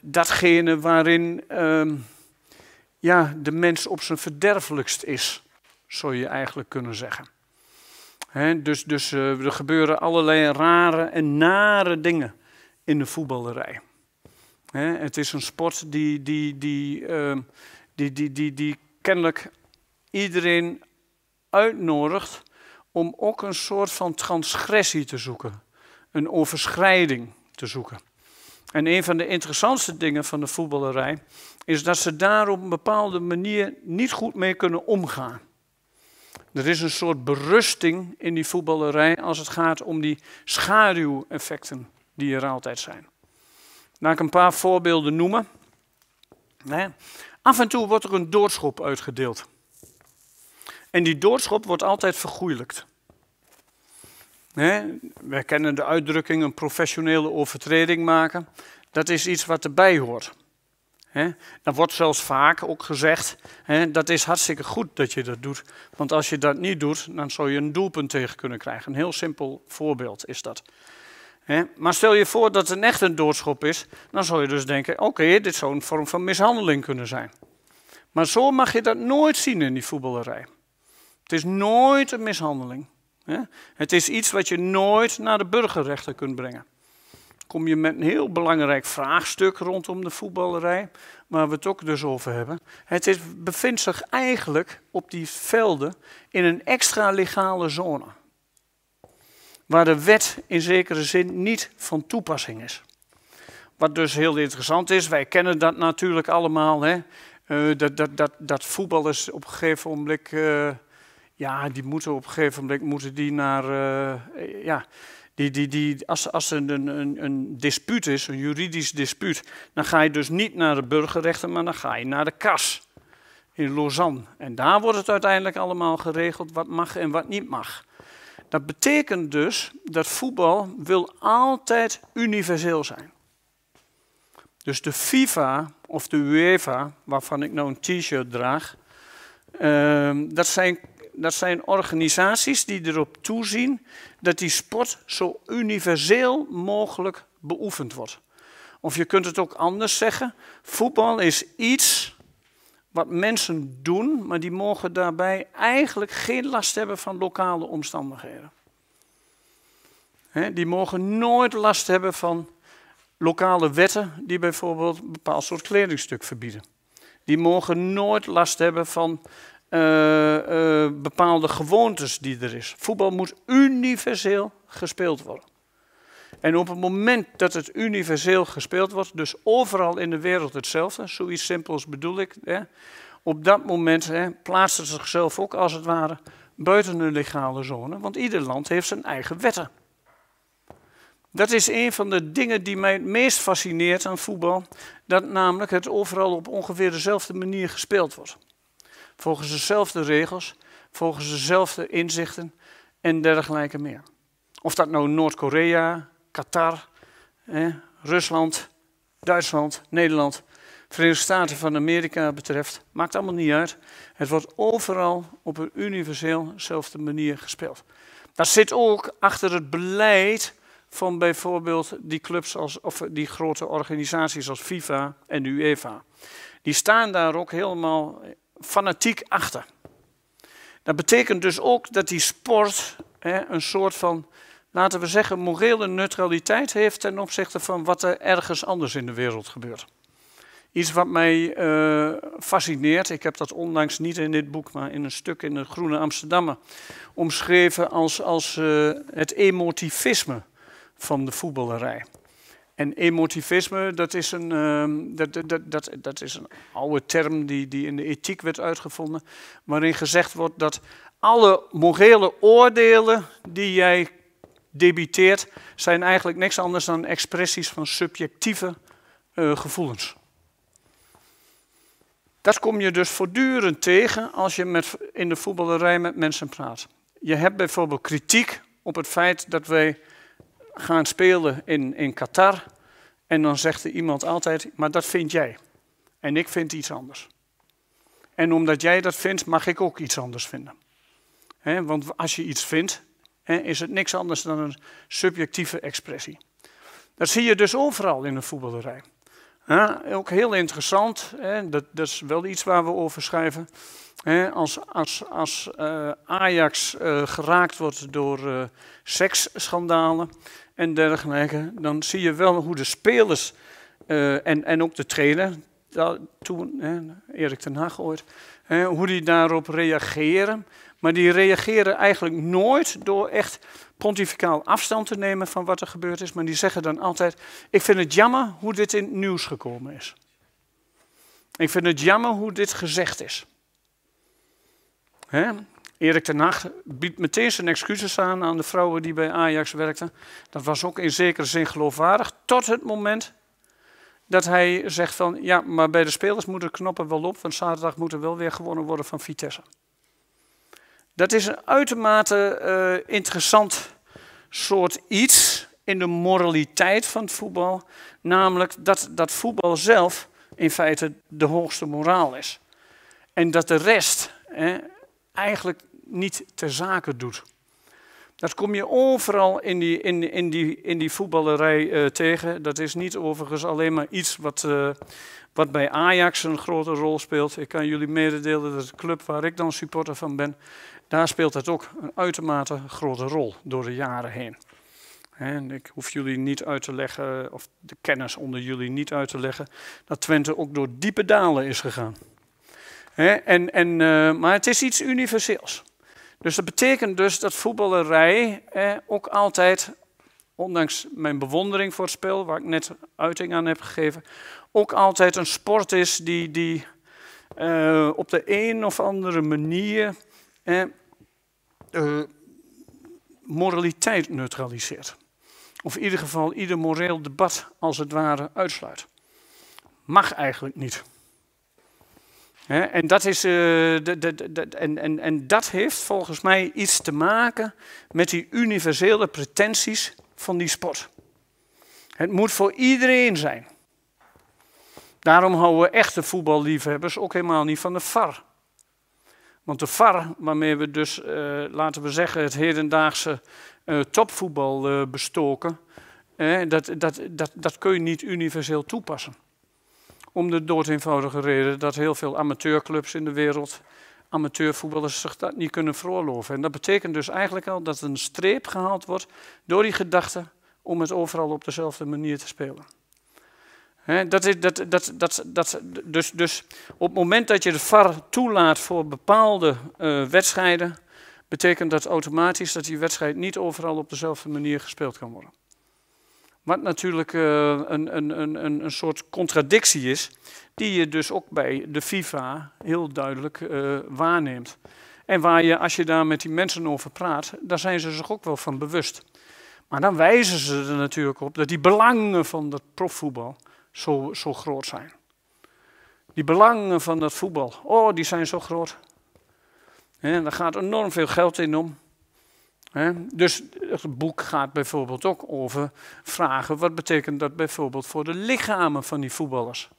datgene waarin ehm, ja, de mens op zijn verderfelijkst is, zou je eigenlijk kunnen zeggen dus dus eh, er gebeuren allerlei rare en nare dingen in de voetballerij. het is een sport die, die, die, ehm, die, die, die, die kennelijk iedereen uitnodigt om ook een soort van transgressie te zoeken, een overschrijding te zoeken. En een van de interessantste dingen van de voetballerij is dat ze daar op een bepaalde manier niet goed mee kunnen omgaan. Er is een soort berusting in die voetballerij als het gaat om die schaduweffecten die er altijd zijn. Laat ik een paar voorbeelden noemen. Af en toe wordt er een doorschop uitgedeeld. En die doorschop wordt altijd vergoeilijkt. Wij We kennen de uitdrukking een professionele overtreding maken. Dat is iets wat erbij hoort. Dan wordt zelfs vaak ook gezegd, dat is hartstikke goed dat je dat doet. Want als je dat niet doet, dan zou je een doelpunt tegen kunnen krijgen. Een heel simpel voorbeeld is dat. Maar stel je voor dat het echt een doodschop is, dan zou je dus denken, oké, dit zou een vorm van mishandeling kunnen zijn. Maar zo mag je dat nooit zien in die voetballerij. Het is nooit een mishandeling. Het is iets wat je nooit naar de burgerrechter kunt brengen kom je met een heel belangrijk vraagstuk rondom de voetballerij, waar we het ook dus over hebben. Het is, bevindt zich eigenlijk op die velden in een extra legale zone, waar de wet in zekere zin niet van toepassing is. Wat dus heel interessant is, wij kennen dat natuurlijk allemaal, hè? Eh, dat, dat, dat, dat voetballers op een gegeven moment, eh, ja, die moeten op een gegeven moment moeten die naar, eh, ja, die, die, die, als, als er een, een, een dispuut is, een juridisch dispuut, dan ga je dus niet naar de burgerrechten, maar dan ga je naar de kas in Lausanne. En daar wordt het uiteindelijk allemaal geregeld wat mag en wat niet mag. Dat betekent dus dat voetbal wil altijd universeel zijn. Dus de FIFA of de UEFA, waarvan ik nou een t-shirt draag, ehm, dat zijn dat zijn organisaties die erop toezien dat die sport zo universeel mogelijk beoefend wordt. Of je kunt het ook anders zeggen: voetbal is iets wat mensen doen, maar die mogen daarbij eigenlijk geen last hebben van lokale omstandigheden. die mogen nooit last hebben van lokale wetten die bijvoorbeeld een bepaald soort kledingstuk verbieden. Die mogen nooit last hebben van eh, eh, bepaalde gewoontes die er is. Voetbal moet universeel gespeeld worden. En op het moment dat het universeel gespeeld wordt, dus overal in de wereld hetzelfde, zoiets simpels bedoel ik, hè, op dat moment hè, plaatsen zichzelf ook als het ware buiten hun legale zone, want ieder land heeft zijn eigen wetten. Dat is een van de dingen die mij het meest fascineert aan voetbal, dat namelijk het overal op ongeveer dezelfde manier gespeeld wordt volgens dezelfde regels, volgens dezelfde inzichten en dergelijke meer. Of dat nou Noord-Korea, Qatar, Rusland, Duitsland, Nederland, Verenigde Staten van Amerika betreft, maakt allemaal niet uit. Het wordt overal op een universeelzelfde manier gespeeld. Dat zit ook achter het beleid van bijvoorbeeld die clubs als, of die grote organisaties als FIFA en UEFA. Die staan daar ook helemaal fanatiek achter. Dat betekent dus ook dat die sport hè, een soort van, laten we zeggen, morele neutraliteit heeft ten opzichte van wat er ergens anders in de wereld gebeurt. Iets wat mij eh, fascineert, ik heb dat onlangs niet in dit boek, maar in een stuk in de Groene Amsterdammer omschreven als, als eh, het emotivisme van de voetballerij. En emotivisme, dat is een, ehm, dat, dat, dat, dat is een oude term die, die in de ethiek werd uitgevonden, waarin gezegd wordt dat alle morele oordelen die jij debiteert, zijn eigenlijk niks anders dan expressies van subjectieve eh, gevoelens. Dat kom je dus voortdurend tegen als je met, in de voetballerij met mensen praat. Je hebt bijvoorbeeld kritiek op het feit dat wij gaan spelen in, in Qatar. En dan zegt er iemand altijd, maar dat vind jij. En ik vind iets anders. En omdat jij dat vindt, mag ik ook iets anders vinden. He, want als je iets vindt, is het niks anders dan een subjectieve expressie. Dat zie je dus overal in een voetballerij. Ja, ook heel interessant, hè? Dat, dat, is wel iets waar we over schrijven. Hè? Als, als, als eh, Ajax eh, geraakt wordt door uh, seksschandalen en dergelijke, dan zie je wel hoe de spelers en, en ook de trainer, dat, toen, hè, Erik ten Hag ooit, hè, hoe die daarop reageren. Maar die reageren eigenlijk nooit door echt pontificaal afstand te nemen van wat er gebeurd is, maar die zeggen dan altijd: Ik vind het jammer hoe dit in het nieuws gekomen is. Ik vind het jammer hoe dit gezegd is. Hè? Erik ten Hag biedt meteen zijn excuses aan aan de vrouwen die bij Ajax werkten. Dat was ook in zekere zin geloofwaardig, tot het moment dat hij zegt van... ja, maar bij de spelers moeten knoppen wel op, want zaterdag moeten wel weer gewonnen worden van Vitesse. Dat is een uitermate eh, interessant soort iets in de moraliteit van het voetbal. Namelijk dat, dat voetbal zelf in feite de hoogste moraal is. En dat de rest hè, eigenlijk niet ter zake doet. Dat kom je overal in die, in, in die, in die voetballerij eh, tegen. Dat is niet overigens alleen maar iets wat, eh, wat bij Ajax een grote rol speelt. Ik kan jullie mededelen dat de club waar ik dan supporter van ben, daar speelt het ook een uitermate grote rol door de jaren heen. En ik hoef jullie niet uit te leggen, of de kennis onder jullie niet uit te leggen, dat Twente ook door diepe dalen is gegaan. En, en, eh, maar het is iets universeels. Dus dat betekent dus dat voetballerij ook altijd, ondanks mijn bewondering voor het spel, waar ik net uiting aan heb gegeven, ook altijd een sport is die, die eh, op de een of andere manier eh, moraliteit neutraliseert. Of in ieder geval ieder moreel debat als het ware uitsluit. Mag eigenlijk niet. en, dat is, de, eh, de, en, en, en dat heeft volgens mij iets te maken met die universele pretenties van die sport. Het moet voor iedereen zijn. Daarom houden echte voetballiefhebbers ook helemaal niet van de VAR. Want de VAR, waarmee we dus, eh, laten we zeggen, het hedendaagse eh, topvoetbal eh, bestoken, dat, dat, dat, dat kun je niet universeel toepassen. Om de doodeenvoudige reden dat heel veel amateurclubs in de wereld, amateurvoetballers, zich dat niet kunnen veroorloven. En dat betekent dus eigenlijk al dat een streep gehaald wordt door die gedachte om het overal op dezelfde manier te spelen dat is, dat, dat, dat, dat, dus, dus op het moment dat je de VAR toelaat voor bepaalde eh, wedstrijden, betekent dat automatisch dat die wedstrijd niet overal op dezelfde manier gespeeld kan worden. Wat natuurlijk eh, een, een, een, een soort contradictie is, die je dus ook bij de FIFA heel duidelijk uh, waarneemt. En waar je, als je daar met die mensen over praat, daar zijn ze zich ook wel van bewust. Maar dan wijzen ze er natuurlijk op dat die belangen van dat profvoetbal zo, zo groot zijn. Die belangen van dat voetbal, oh, die zijn zo groot. En daar gaat enorm veel geld in om. Dus het boek gaat bijvoorbeeld ook over vragen: wat betekent dat bijvoorbeeld voor de lichamen van die voetballers?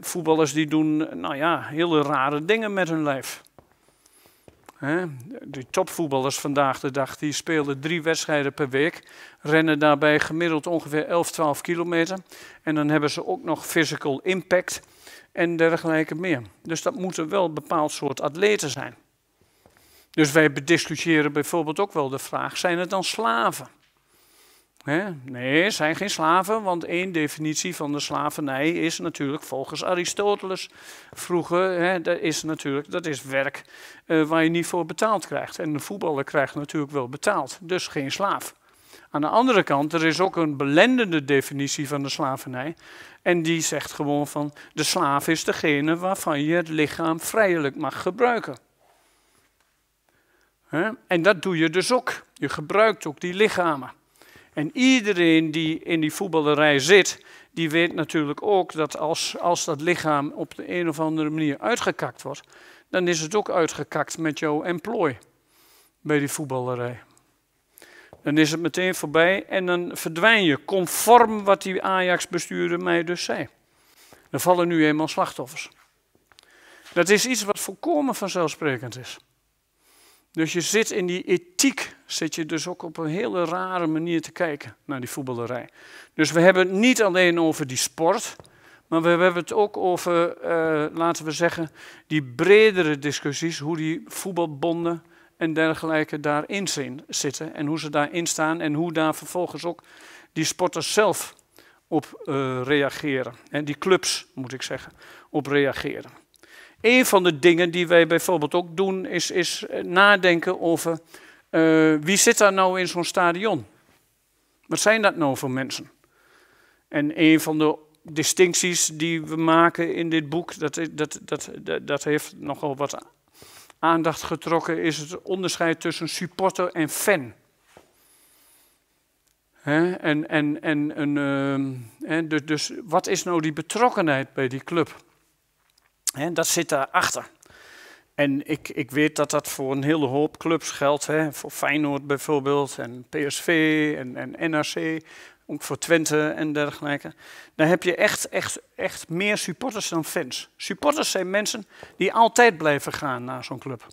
Voetballers die doen, nou ja, hele rare dingen met hun lijf. Die topvoetballers vandaag de dag die spelen drie wedstrijden per week, rennen daarbij gemiddeld ongeveer 11, 12 kilometer. En dan hebben ze ook nog physical impact en dergelijke meer. Dus dat moeten wel een bepaald soort atleten zijn. Dus wij bediscussiëren bijvoorbeeld ook wel de vraag: zijn het dan slaven? He? Nee, zijn geen slaven, want één definitie van de slavernij is natuurlijk volgens Aristoteles vroeger, dat is natuurlijk dat is werk eh, waar je niet voor betaald krijgt. En een voetballer krijgt natuurlijk wel betaald, dus geen slaaf. Aan de andere kant, er is ook een belendende definitie van de slavernij. En die zegt gewoon van, de slaaf is degene waarvan je het lichaam vrijelijk mag gebruiken. En dat doe je dus ook. Je gebruikt ook die lichamen. En iedereen die in die voetballerij zit, die weet natuurlijk ook dat als, als dat lichaam op de een of andere manier uitgekakt wordt, dan is het ook uitgekakt met jouw emplooi bij die voetballerij. Dan is het meteen voorbij en dan verdwijn je conform wat die Ajax-bestuurder mij dus zei. Er vallen nu eenmaal slachtoffers. Dat is iets wat volkomen vanzelfsprekend is. Dus je zit in die ethiek, zit je dus ook op een hele rare manier te kijken naar die voetballerij. Dus we hebben het niet alleen over die sport, maar we hebben het ook over, eh, laten we zeggen, die bredere discussies, hoe die voetbalbonden en dergelijke daarin zin, zitten en hoe ze daarin staan en hoe daar vervolgens ook die sporters zelf op eh, reageren. En die clubs, moet ik zeggen, op reageren. Een van de dingen die wij bijvoorbeeld ook doen, is, is eh, nadenken over eh, wie zit daar nou in zo'n stadion? Wat zijn dat nou voor mensen? En een van de distincties die we maken in dit boek, dat, dat, dat, dat, heeft nogal wat aandacht getrokken, is het onderscheid tussen supporter en fan. En, en, en, ehm, dus, dus wat is nou die betrokkenheid bij die club? dat zit daarachter. En ik, ik weet dat dat voor een hele hoop clubs geldt. Hè? Voor Feyenoord bijvoorbeeld en PSV en, en NRC. Ook voor Twente en dergelijke. Dan heb je echt, echt, echt meer supporters dan fans. Supporters zijn mensen die altijd blijven gaan naar zo'n club.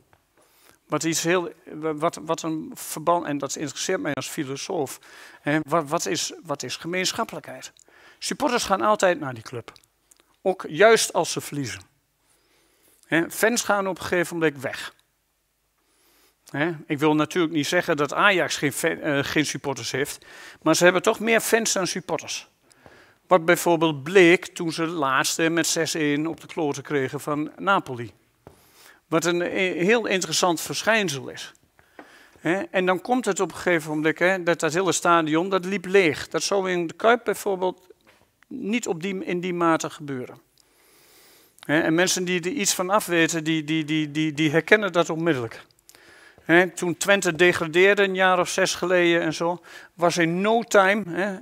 Wat, iets heel, wat, wat een verband, en dat interesseert mij als filosoof. Hè? Wat, wat, is, wat is gemeenschappelijkheid? Supporters gaan altijd naar die club. Ook juist als ze verliezen fans gaan op een gegeven moment weg. ik wil natuurlijk niet zeggen dat Ajax geen, eh, geen, supporters heeft, maar ze hebben toch meer fans dan supporters. Wat bijvoorbeeld bleek toen ze de laatste met 6-1 op de kloten kregen van Napoli. Wat een eh, heel interessant verschijnsel is. en dan komt het op een gegeven moment dat dat hele stadion dat liep leeg. Dat zou in de Kuip bijvoorbeeld niet op die, in die mate gebeuren. En mensen die er iets van afweten, die, die, die, die, die herkennen dat onmiddellijk. toen Twente degradeerde een jaar of zes geleden en zo, was in no time,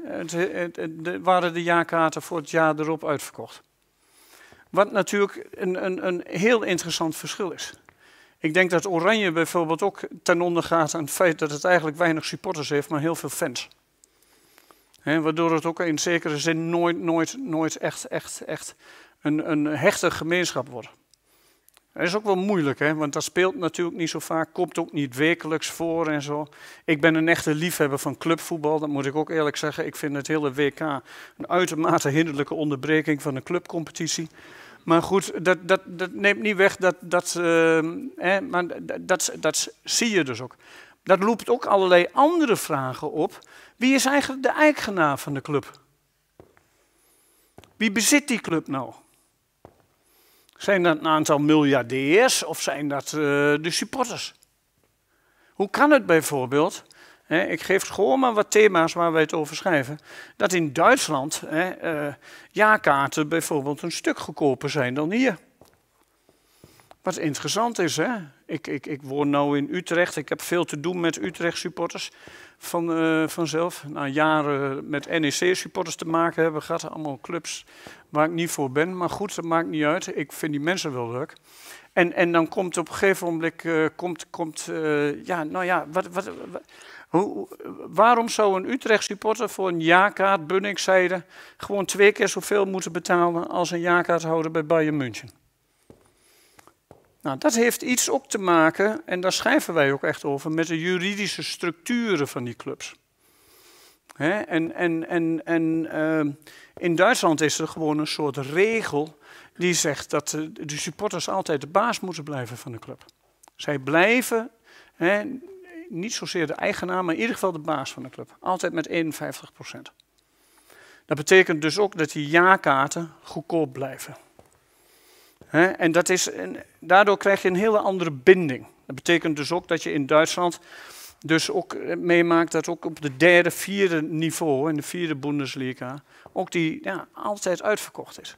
waren de jaarkaarten voor het jaar erop uitverkocht. Wat natuurlijk een, een, een heel interessant verschil is. Ik denk dat Oranje bijvoorbeeld ook ten onder gaat aan het feit dat het eigenlijk weinig supporters heeft, maar heel veel fans. waardoor het ook in zekere zin nooit, nooit, nooit echt, echt, echt een, een hechte gemeenschap worden. Dat is ook wel moeilijk, hè? want dat speelt natuurlijk niet zo vaak, komt ook niet wekelijks voor en zo. Ik ben een echte liefhebber van clubvoetbal, dat moet ik ook eerlijk zeggen. Ik vind het hele WK een uitermate hinderlijke onderbreking van een clubcompetitie. Maar goed, dat, dat, dat neemt niet weg, dat, dat, eh, hè, maar dat, dat zie je dus ook. Dat loopt ook allerlei andere vragen op. Wie is eigenlijk de eigenaar van de club? Wie bezit die club nou? Zijn dat een aantal miljardairs of zijn dat eh, de supporters? Hoe kan het bijvoorbeeld, hè, ik geef gewoon maar wat thema's waar wij het over schrijven, dat in Duitsland hè, uh, jaarkaarten bijvoorbeeld een stuk goedkoper zijn dan hier? Wat interessant is, hè? Ik, ik, ik woon nu in Utrecht. Ik heb veel te doen met Utrecht-supporters van, eh, vanzelf. Na jaren met NEC-supporters te maken hebben gehad. Allemaal clubs waar ik niet voor ben. Maar goed, dat maakt niet uit. Ik vind die mensen wel leuk. En, en dan komt op een gegeven moment, eh, komt, komt eh, ja, nou ja, wat, wat, hoe, waarom zou een Utrecht-supporter voor een jaarkaart, Bunningszijde, gewoon twee keer zoveel moeten betalen als een jaarkaarthouder bij Bayern München? Nou, dat heeft iets op te maken, en daar schrijven wij ook echt over, met de juridische structuren van die clubs. Hè? En, en, en, en eh, in Duitsland is er gewoon een soort regel die zegt dat de, supporters altijd de baas moeten blijven van de club. Zij blijven, hè, niet zozeer de eigenaar, maar in ieder geval de baas van de club. Altijd met 51 procent. Dat betekent dus ook dat die ja-kaarten goedkoop blijven. En dat is, daardoor krijg je een hele andere binding. Dat betekent dus ook dat je in Duitsland dus ook eh, meemaakt dat ook op de derde, vierde niveau, in de vierde Bundesliga, ook die ja, altijd uitverkocht is.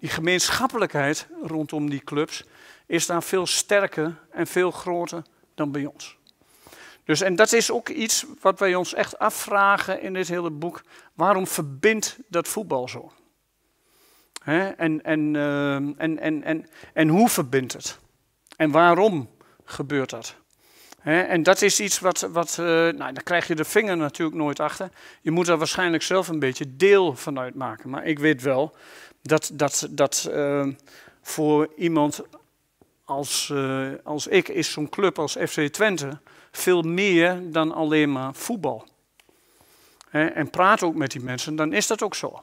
Die gemeenschappelijkheid rondom die clubs is daar veel sterker en veel groter dan bij ons. Dus, en dat is ook iets wat wij ons echt afvragen in dit hele boek. Waarom verbindt dat voetbal zo? En, en, eh, en, en, en, en hoe verbindt het? En waarom gebeurt dat? en dat is iets wat, wat eh, nou, daar krijg je de vinger natuurlijk nooit achter. Je moet er waarschijnlijk zelf een beetje deel van uitmaken. Maar ik weet wel dat dat, dat eh, voor iemand als, als ik is zo'n club als FC Twente veel meer dan alleen maar voetbal. en praat ook met die mensen, dan is dat ook zo.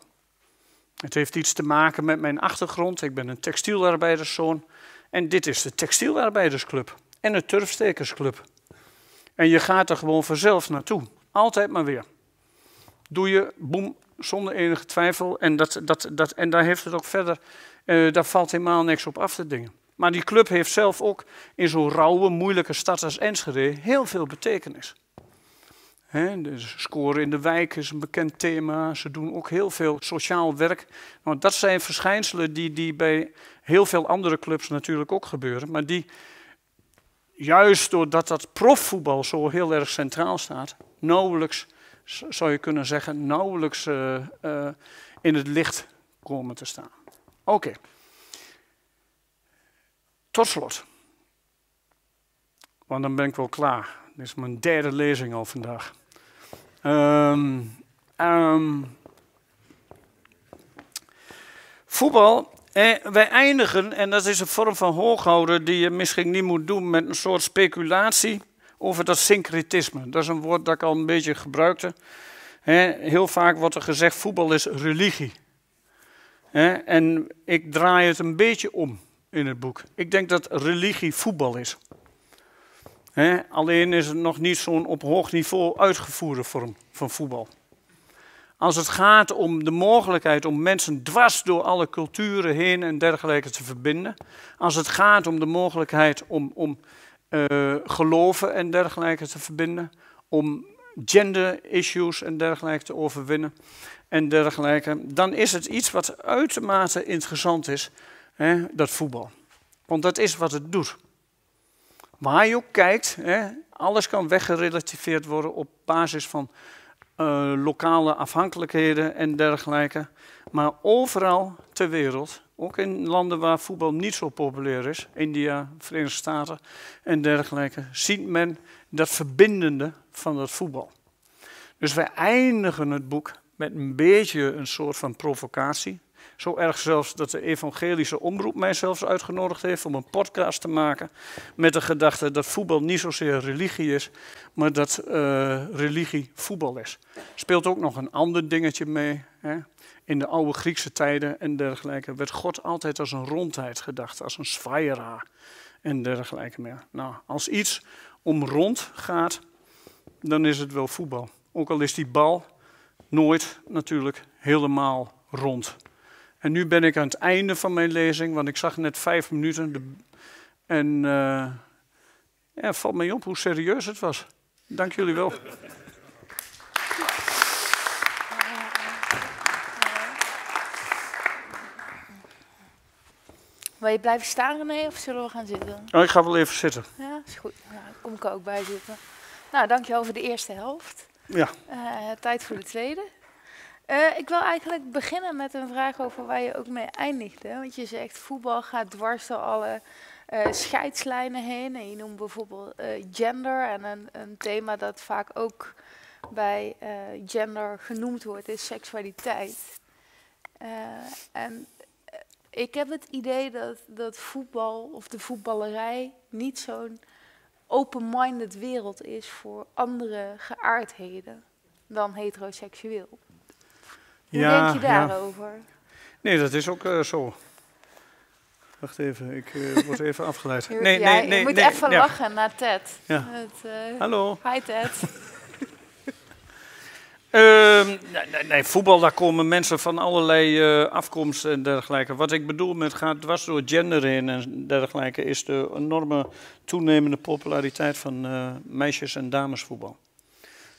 Het heeft iets te maken met mijn achtergrond. Ik ben een textielarbeiderszoon. En dit is de textielarbeidersclub en de turfstekersclub. En je gaat er gewoon vanzelf naartoe. Altijd maar weer. Doe je, boem, zonder enige twijfel. En, dat, dat, dat, en daar heeft het ook verder, eh, daar valt helemaal niks op af te dingen. Maar die club heeft zelf ook in zo'n rauwe, moeilijke stad als Enschede heel veel betekenis. He, dus scoren in de wijk is een bekend thema. Ze doen ook heel veel sociaal werk. Want dat zijn verschijnselen die, die bij heel veel andere clubs natuurlijk ook gebeuren. Maar die, juist doordat dat profvoetbal zo heel erg centraal staat, nauwelijks, zou je kunnen zeggen, nauwelijks eh, eh, in het licht komen te staan. Oké. Tot slot. Want dan ben ik wel klaar. Dit is mijn derde lezing al vandaag. Ehm, ehm, voetbal. Eh, wij eindigen, en dat is een vorm van hooghouden die je misschien niet moet doen met een soort speculatie over dat syncretisme. Dat is een woord dat ik al een beetje gebruikte. heel vaak wordt er gezegd: voetbal is religie. en ik draai het een beetje om in het boek. Ik denk dat religie voetbal is alleen is het nog niet zo'n op hoog niveau uitgevoerde vorm van voetbal. Als het gaat om de mogelijkheid om mensen dwars door alle culturen heen en dergelijke te verbinden. Als het gaat om de mogelijkheid om, om eh, geloven en dergelijke te verbinden. Om gender issues en dergelijke te overwinnen en dergelijke. Dan is het iets wat uitermate interessant is, dat voetbal. Want dat is wat het doet. Waar je ook kijkt, hè, alles kan weggerelativeerd worden op basis van eh, lokale afhankelijkheden en dergelijke. Maar overal ter wereld, ook in landen waar voetbal niet zo populair is, India, Verenigde Staten en dergelijke, ziet men dat verbindende van dat voetbal. Dus wij eindigen het boek met een beetje een soort van provocatie. Zo erg zelfs dat de evangelische omroep mij zelfs uitgenodigd heeft om een podcast te maken. Met de gedachte dat voetbal niet zozeer religie is, maar dat eh, religie voetbal is. Speelt ook nog een ander dingetje mee. Hè? In de oude Griekse tijden en dergelijke werd God altijd als een rondheid gedacht, als een zwaaira. en dergelijke meer. Nou, als iets om rond gaat, dan is het wel voetbal. Ook al is die bal nooit natuurlijk helemaal rond. En nu ben ik aan het einde van mijn lezing, want ik zag net vijf minuten. De, en eh, ja, valt mij op hoe serieus het was. Dank jullie wel. Wil je blijven staan, René, of zullen we gaan zitten? Oh, ik ga wel even zitten. Ja, is goed. Nou, kom ik ook bij zitten. Nou, dankjewel voor de eerste helft. Ja. Eh, tijd voor de tweede. Eh, ik wil eigenlijk beginnen met een vraag over waar je ook mee eindigde. Want je zegt voetbal gaat dwars door alle eh, scheidslijnen heen. En je noemt bijvoorbeeld eh, gender. En een, een, thema dat vaak ook bij gender genoemd wordt is seksualiteit. en ik heb het idee dat, dat voetbal of de voetballerij niet zo'n open-minded wereld is voor andere geaardheden dan heteroseksueel. Hoe ja, denk je daarover? Nee, dat is ook eh, zo. Wacht even, ik eh, word even afgeleid. Nee, nee, nee, je moet nee, even lachen naar Ted. Het, eh, Hallo. Hi Ted. Ehm, nee, nee, voetbal, daar komen mensen van allerlei afkomsten en dergelijke. Wat ik bedoel met gaat dwars door gender heen en dergelijke, is de enorme toenemende populariteit van meisjes- en damesvoetbal.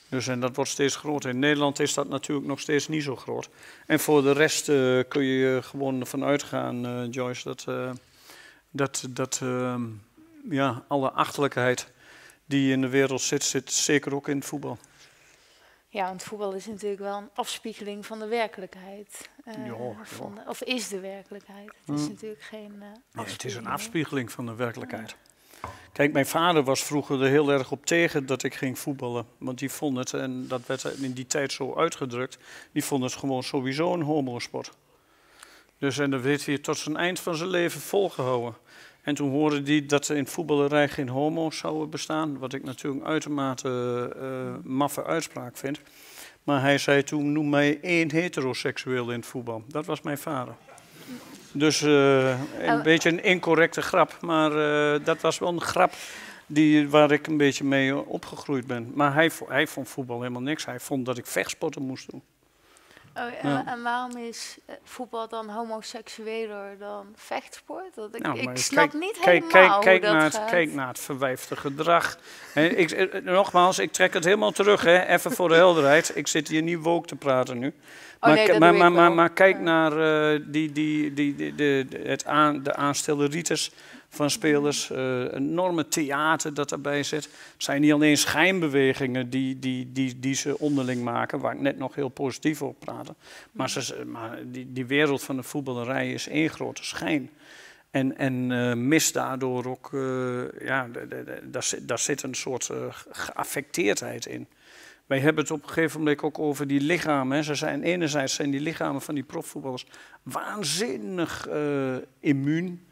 Dus en dat wordt steeds groter. In Nederland is dat natuurlijk nog steeds niet zo groot. En voor de rest eh, kun je gewoon ervan uitgaan, eh, Joyce, dat, eh, dat, dat ehm, ja, alle achterlijkheid die in de wereld zit, zit zeker ook in het voetbal. Ja, want voetbal is natuurlijk wel een afspiegeling van de werkelijkheid. Uh, of is de werkelijkheid. Het is mm. natuurlijk geen. Uh, het is een afspiegeling van de werkelijkheid. Ja. Kijk, mijn vader was vroeger er heel erg op tegen dat ik ging voetballen. Want die vond het, en dat werd in die tijd zo uitgedrukt, die vond het gewoon sowieso een homosport. Dus en dat werd hij tot zijn eind van zijn leven volgehouden. En toen hoorde hij dat er in voetballerij geen homo's zouden bestaan. Wat ik natuurlijk uitermate eh, maffe uitspraak vind. Maar hij zei toen, noem mij één heteroseksueel in het voetbal. Dat was mijn vader. Dus eh, een oh. beetje een incorrecte grap. Maar eh, dat was wel een grap die, waar ik een beetje mee eh, opgegroeid ben. Maar hij, hij vond voetbal helemaal niks. Hij vond dat ik vechtsporten moest doen. Oh, en, ja. en, waarom is voetbal dan homoseksueler dan vechtsport? Dat ik, nou, ik snap kijk, niet helemaal kijk, kijk naar het, Kijk naar het verwijfde gedrag. ik, nogmaals, ik trek het helemaal terug, even voor de helderheid. Ik zit hier niet woke te praten nu. Oh, maar, maar, maar, kijk naar eh, die, die, die, de, het aan, de rites van spelers. Uh, enorme theater dat erbij zit. Het zijn niet alleen schijnbewegingen die, die, die, die ze onderling maken, waar ik net nog heel positief over praatte. Maar, mm. ze, maar die, die wereld van de voetballerij is één grote schijn. En, en eh, mis daardoor ook, ja, daar zit een soort geaffecteerdheid in. Wij hebben het op een gegeven moment ook over die lichamen. Ze zijn, enerzijds zijn die lichamen van die profvoetballers waanzinnig uh, immuun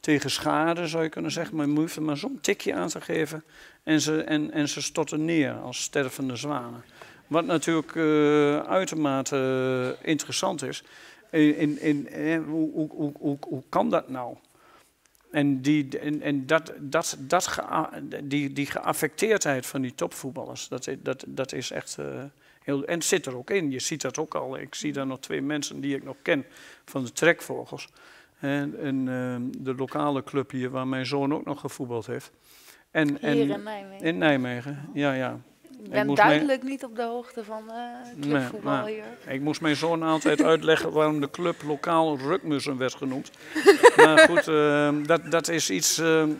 tegen schade, zou je kunnen zeggen. Maar je hoeft er maar zo'n tikje aan te geven en ze, en, en ze storten neer als stervende zwanen. Wat natuurlijk eh, uitermate eh, interessant is. In, in, in, hoe, hoe, hoe, hoe kan dat nou? En, die, en, en dat, dat, dat die, die geaffecteerdheid van die topvoetballers, dat, dat, dat is echt eh, heel. En het zit er ook in. Je ziet dat ook al. Ik zie daar nog twee mensen die ik nog ken van de trekvogels. En, en eh, de lokale club hier, waar mijn zoon ook nog gevoetbald heeft. En, hier en, in Nijmegen. In Nijmegen, ja, ja. Ik ben duidelijk niet op de hoogte van uh, clubvoetbal hier. Ik moest mijn zoon altijd uitleggen waarom de club lokaal Rukmussen werd genoemd. maar goed, ehm, dat, dat is iets... Ehm,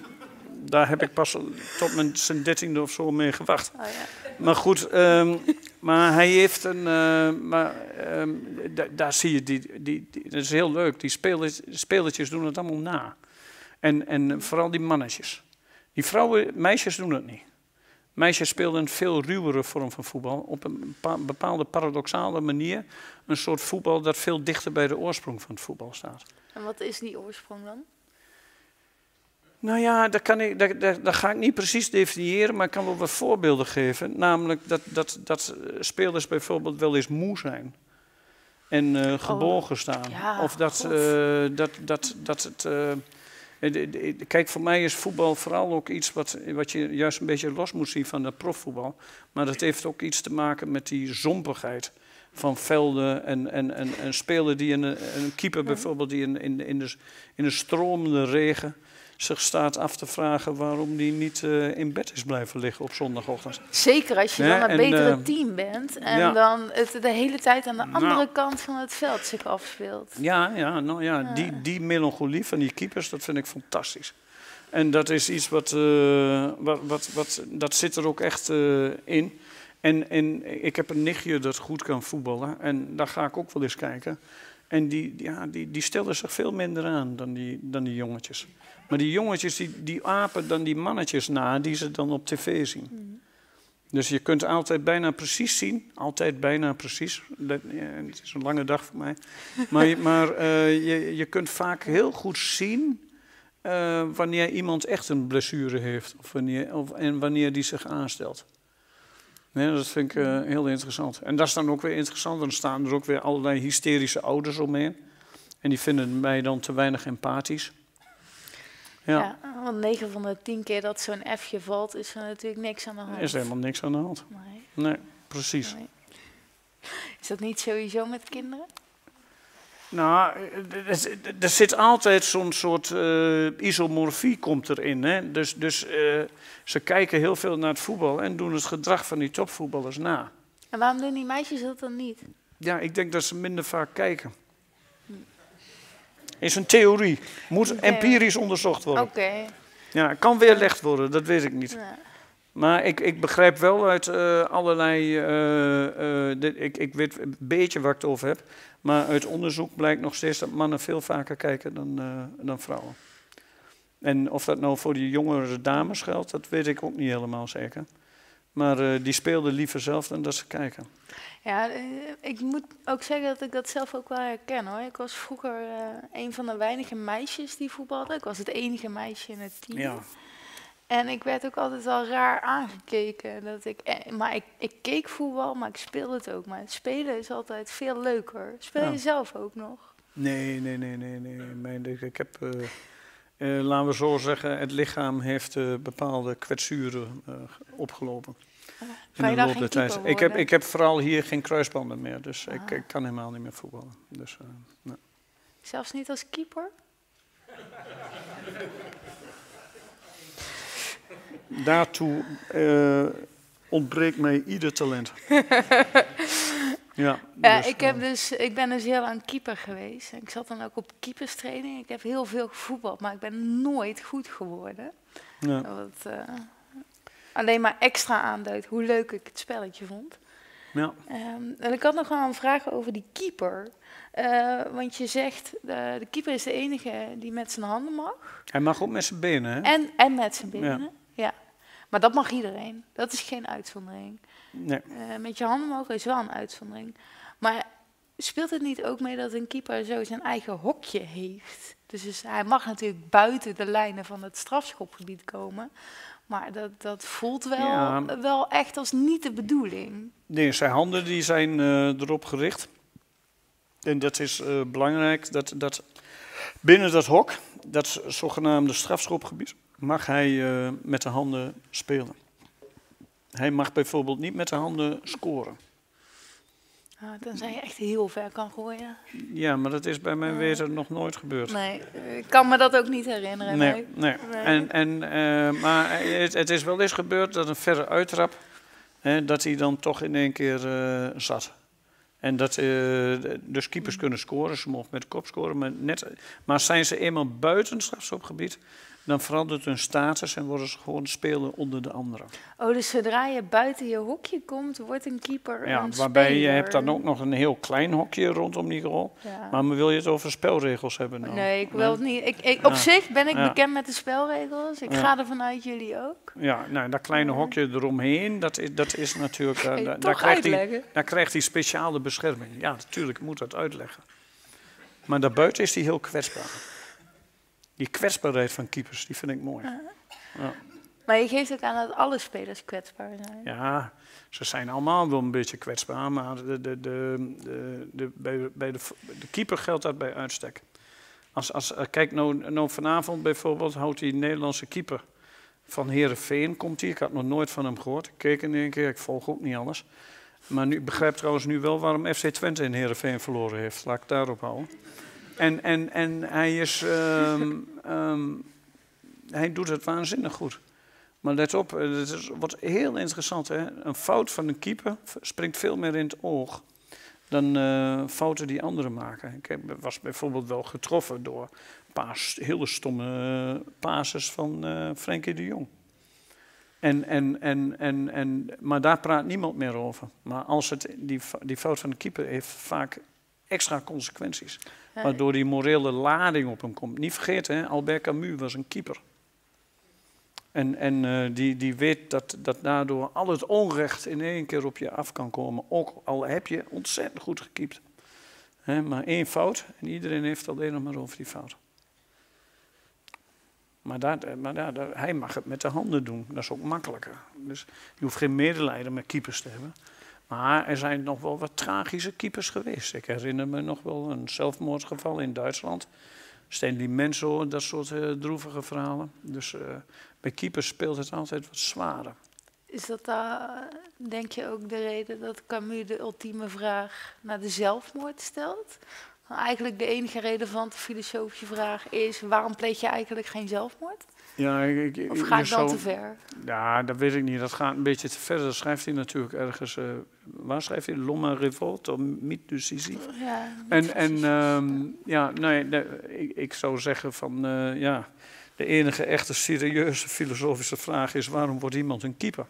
daar heb ik pas tot mijn zijn dertiende of zo mee gewacht. Oh, ja. Maar goed, ehm, maar hij heeft een... Eh, maar, daar zie je, die, die, dat is heel leuk. Die spelers, spelertjes doen het allemaal na. En, en vooral die mannetjes. Die vrouwen, meisjes doen het niet. Meisjes speelden een veel ruwere vorm van voetbal. Op een bepaalde paradoxale manier. Een soort voetbal dat veel dichter bij de oorsprong van het voetbal staat. En wat is die oorsprong dan? Nou ja, dat, kan ik, dat, dat, dat, ga ik niet precies definiëren, maar ik kan wel wat voorbeelden geven. Namelijk dat, dat, dat spelers bijvoorbeeld wel eens moe zijn en uh, eh, oh, gebogen staan. of dat, eh, dat, dat, dat het. Eh, eh, kijk, voor mij is voetbal vooral ook iets wat, wat je juist een beetje los moet zien van dat profvoetbal. Maar dat heeft ook iets te maken met die zompigheid van velden en, en, en, spelen die een, een keeper bijvoorbeeld die in, in, in, de, in de stromende regen zich staat af te vragen waarom die niet eh, in bed is blijven liggen op zondagochtend. Zeker als je dan een betere eh, team bent en dan het de hele tijd aan de nou. andere kant van het veld zich afspeelt. Ja, ja, nou ja, Die, die melancholie van die keepers, dat vind ik fantastisch. En dat is iets wat, eh, wat, wat, dat zit er ook echt in. En, en ik heb een nichtje dat goed kan voetballen en daar ga ik ook wel eens kijken. En die, ja, die, die stellen zich veel minder aan dan die, dan die jongetjes. Maar die jongetjes, die, die apen dan die mannetjes na die ze dan op tv zien. Mm. Dus je kunt altijd bijna precies zien, altijd bijna precies. het is een lange dag voor mij. Maar, maar eh, je, je kunt vaak heel goed zien eh, wanneer iemand echt een blessure heeft of wanneer, of, en wanneer die zich aanstelt. Nee, dat vind ik eh, mm. heel interessant. En dat is dan ook weer interessant. Dan staan er ook weer allerlei hysterische ouders omheen. En die vinden mij dan te weinig empathisch. Ja. want 9 van de 10 keer dat zo'n F'je valt, is er natuurlijk niks aan de hand. Is er helemaal niks aan de hand. Nee, nee precies. Is dat niet sowieso met kinderen? Nou, eh, er zit altijd zo'n soort eh, isomorfie komt erin. Hè? Dus, dus eh, ze kijken heel veel naar het voetbal en doen het gedrag van die topvoetballers na. En waarom doen die meisjes dat dan niet? Ja, ik denk dat ze minder vaak kijken. Is een theorie. Moet empirisch onderzocht worden. Oké. Ja, kan weerlegd worden, dat weet ik niet. Maar ik, ik begrijp wel uit eh, allerlei. Eh, eh, ik, ik weet een beetje waar ik het over heb. Maar uit onderzoek blijkt nog steeds dat mannen veel vaker kijken dan, dan vrouwen. En of dat nou voor die jongere dames geldt, dat weet ik ook niet helemaal zeker. Maar die speelden liever zelf dan dat ze kijken. Ja, eh, ik moet ook zeggen dat ik dat zelf ook wel herken hoor. Ik was vroeger eh, een van de weinige meisjes die voetbalde. Ik was het enige meisje in het team. Ja. En ik werd ook altijd wel raar aangekeken. Dat ik, eh, maar ik, ik keek voetbal, maar ik speelde het ook. Maar spelen is altijd veel leuker. Speel je zelf ook nog? Nee, nee, nee, nee. nee. Mijn, ik heb, eh, laten we zo zeggen, het lichaam heeft bepaalde kwetsuren opgelopen vrijdag ik heb, ik heb vooral hier geen kruisbanden meer, dus ik, ah. ik, kan helemaal niet meer voetballen. Dus, nee. Eh, Zelfs niet als keeper? Daartoe uh, ontbreekt mij ieder talent. ja, eh, dus, ik, heb dus, ik ben dus heel aan keeper geweest. Ik zat dan ook op keeperstraining. Ik heb heel veel gevoetbald, maar ik ben nooit goed geworden. Ja. Dat, alleen maar extra aanduidt hoe leuk ik het spelletje vond. Ja. Ehm, en ik had nog wel een vraag over die keeper. Eh, want je zegt, de, eh, de, keeper is de enige die met zijn handen mag. Hij mag ook met zijn benen. Hè? En, en met zijn benen, ja. Maar dat mag iedereen. Dat is geen uitzondering. Nee. Eh, met je handen mogen is wel een uitzondering. Maar speelt het niet ook mee dat een keeper zo zijn eigen hokje heeft? Dus, dus hij mag natuurlijk buiten de lijnen van het strafschopgebied komen. Maar dat, dat voelt wel, wel echt als niet de bedoeling. Nee, zijn handen die zijn eh, erop gericht. En dat is eh, belangrijk. Dat, dat binnen dat hok, dat zogenaamde strafschopgebied, mag hij eh, met de handen spelen. Hij mag bijvoorbeeld niet met de handen scoren. Dan ah, zijn je echt heel ver kan gooien. Ja, maar dat is bij mijn uh, wezen nog nooit gebeurd. Nee, ik kan me dat ook niet herinneren. Nee, nee. En, en, eh, maar het, het, is wel eens gebeurd dat een verre uitrap. hè, dat hij dan toch in één keer eh, zat. En dat eh, dus keepers mm. kunnen scoren, ze mogen met de kop scoren, maar, net, maar zijn ze eenmaal buiten strafschopgebied, dan verandert hun status en worden ze gewoon speler onder de anderen. Oh, dus zodra je buiten je hokje komt, wordt een keeper ja, Waarbij je hebt dan ook nog een heel klein hokje rondom die rol. Maar wil je het over spelregels hebben? Nou? Nee, ik wil het niet. Ik, op zich ben ik bekend met de spelregels. Ik ga er vanuit jullie ook. Ja, nou, dat kleine hokje eromheen, dat is, dat is natuurlijk... Uh, daar, krijgt hij, daar krijgt hij speciale bescherming. Ja, natuurlijk moet dat uitleggen. Maar daarbuiten is hij heel kwetsbaar. Die kwetsbaarheid van keepers, die vind ik mooi. ja. Maar je geeft ook aan dat alle spelers kwetsbaar zijn. Ja, ze zijn allemaal wel een beetje kwetsbaar. Maar de, de, de, bij, bij de, keeper geldt dat bij uitstek. Als, als, eh, kijk, nou, nou vanavond bijvoorbeeld houdt die Nederlandse keeper van Herenveen komt hij. Ik had nog nooit van hem gehoord. Ik keek in één keer, ik volg ook niet alles. Maar nu, ik begrijp trouwens nu wel waarom FC Twente in Herenveen verloren heeft. Laat ik daarop houden. En, en, en hij, is, ehm, ehm, hij doet het waanzinnig goed. Maar let op, het eh, is, wat heel interessant. Hè? Een fout van een keeper springt veel meer in het oog dan eh, fouten die anderen maken. Ik was bijvoorbeeld wel getroffen door een paar hele stomme uh, eh, pases van uh, Frenkie de Jong. En, en, en, en, en, maar daar praat niemand meer over. Maar als het, die, die fout van de keeper heeft vaak extra consequenties. Waardoor die morele lading op hem komt. Niet vergeten, hè, Albert Camus was een keeper. En, en eh, die, die weet dat, dat daardoor al het onrecht in één keer op je af kan komen. Ook al heb je ontzettend goed gekiept. Hè, maar één fout en iedereen heeft alleen nog maar over die fout. Maar, dat, maar dat, hij mag het met de handen doen. Dat is ook makkelijker. Dus je hoeft geen medelijden met keepers te hebben. Maar er zijn nog wel wat tragische keepers geweest. Ik herinner me nog wel een zelfmoordgeval in Duitsland. Stanley Menzo dat soort eh, droevige verhalen. Dus uh, bij keepers speelt het altijd wat zwaarder. Is dat daar, denk je, ook de reden dat Camus de ultieme vraag naar de zelfmoord stelt? Eigenlijk de enige relevante van filosofische vraag is: waarom pleeg je eigenlijk geen zelfmoord? Ja, of ga ik dan te ver? Ja, dat weet ik niet. Dat gaat een beetje te ver. Dat schrijft hij natuurlijk ergens. Eh, waar schrijft hij? Loma revolt of mythe du Ja, en en ehm, ja, nee, ik, ik, zou zeggen van eh, ja. De enige echte serieuze filosofische vraag is: waarom wordt iemand een keeper?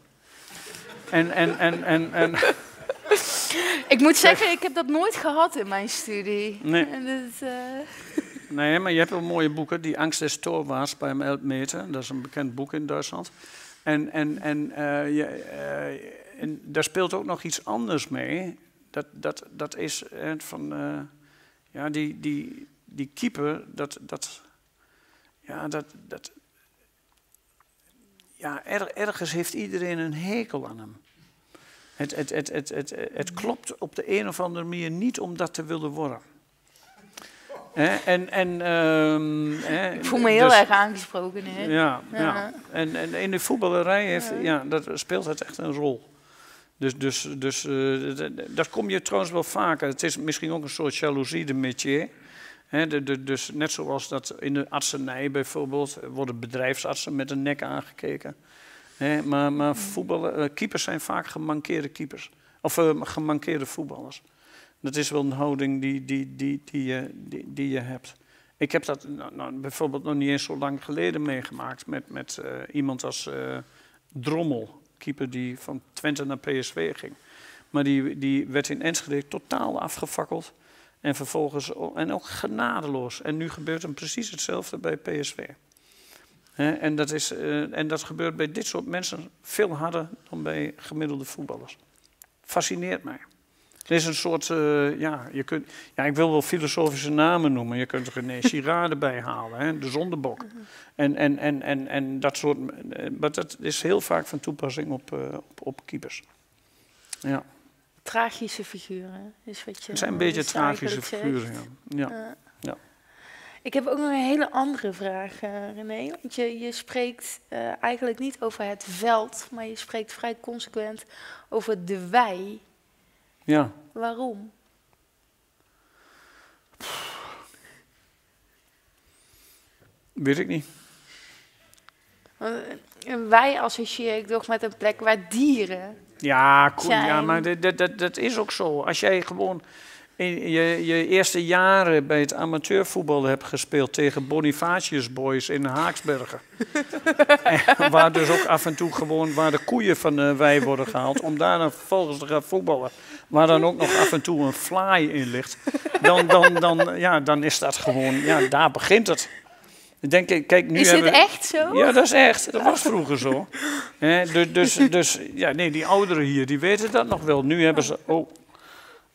en, en, en, en, en. ik moet zeggen, ik heb dat nooit gehad in mijn studie. Nee. En dat, uh... Nee, maar je hebt wel mooie boeken. Die Angst des Torwaars bij Meter. Dat is een bekend boek in Duitsland. En, en, en, eh, je, eh, en daar speelt ook nog iets anders mee. Dat, dat, dat is eh, van. ja, die, die, die keeper, dat. dat ja, dat. dat ja, ergens heeft iedereen een hekel aan hem. Het, het, het, het, het, het, het klopt op de een of andere manier niet om dat te willen worden en, en, ehm, ik voel me heel dus- erg aangesproken. Hè? Ja, ja. En, en, in de voetballerij heeft, ja. dat speelt het echt een rol. Dus, dus, dus uh, dat kom je trouwens wel vaker. Het is misschien ook een soort jaloezie, de métier. He, de, dus net zoals dat in de artsenij bijvoorbeeld eh, worden bedrijfsartsen met een nek aangekeken. maar maar mm. voetballen, eh, keepers zijn vaak gemankeerde keepers. Of gemankeerde voetballers. Dat is wel een houding die, die, die, die, die je hebt. Ik heb dat nou, nou, bijvoorbeeld nog niet eens zo lang geleden meegemaakt met, met eh, iemand als eh, Drommel, keeper die van Twente naar PSV ging. Maar die, die werd in Enschede totaal afgefakkeld en vervolgens en ook genadeloos. En nu gebeurt hem precies hetzelfde bij PSV. en, dat is, eh, en dat gebeurt bij dit soort mensen veel harder dan bij gemiddelde voetballers. Fascineert mij. Het is een soort, eh, ja, je kunt, ja, ik wil wel filosofische namen noemen. Je kunt er René Girard bij halen, hè, de zondebok. En, en, en, en, en dat soort, eh, maar dat is heel vaak van toepassing op, eh, op, op keepers. Ja. Tragische figuren is wat je... Het zijn een beetje tragische figuren, ja. ja. Ik heb ook nog een hele andere vraag, René. Want je, je spreekt eigenlijk niet over het veld, maar je spreekt vrij consequent over de wij. Ja. Waarom? Weet ik niet. Eh, en wij associeer ik toch met een plek waar dieren. Ja, cool, ja maar dat, dat, dat is ook zo. Als jij gewoon in je, je eerste jaren bij het amateurvoetbal hebt gespeeld tegen Bonifatius Boys in Haaksbergen. waar dus ook af en toe gewoon waar de koeien van de wei worden gehaald om daarna vervolgens te gaan voetballen waar dan ook nog af en toe een fly in ligt, dan, dan, dan, ja, dan is dat gewoon, ja, daar begint het. Denk kijk, nu is hebben... het echt zo? Ja, dat is echt. Dat was vroeger zo. dus, dus, dus ja, nee, die ouderen hier, die weten dat nog wel. Nu hebben ze... Oh,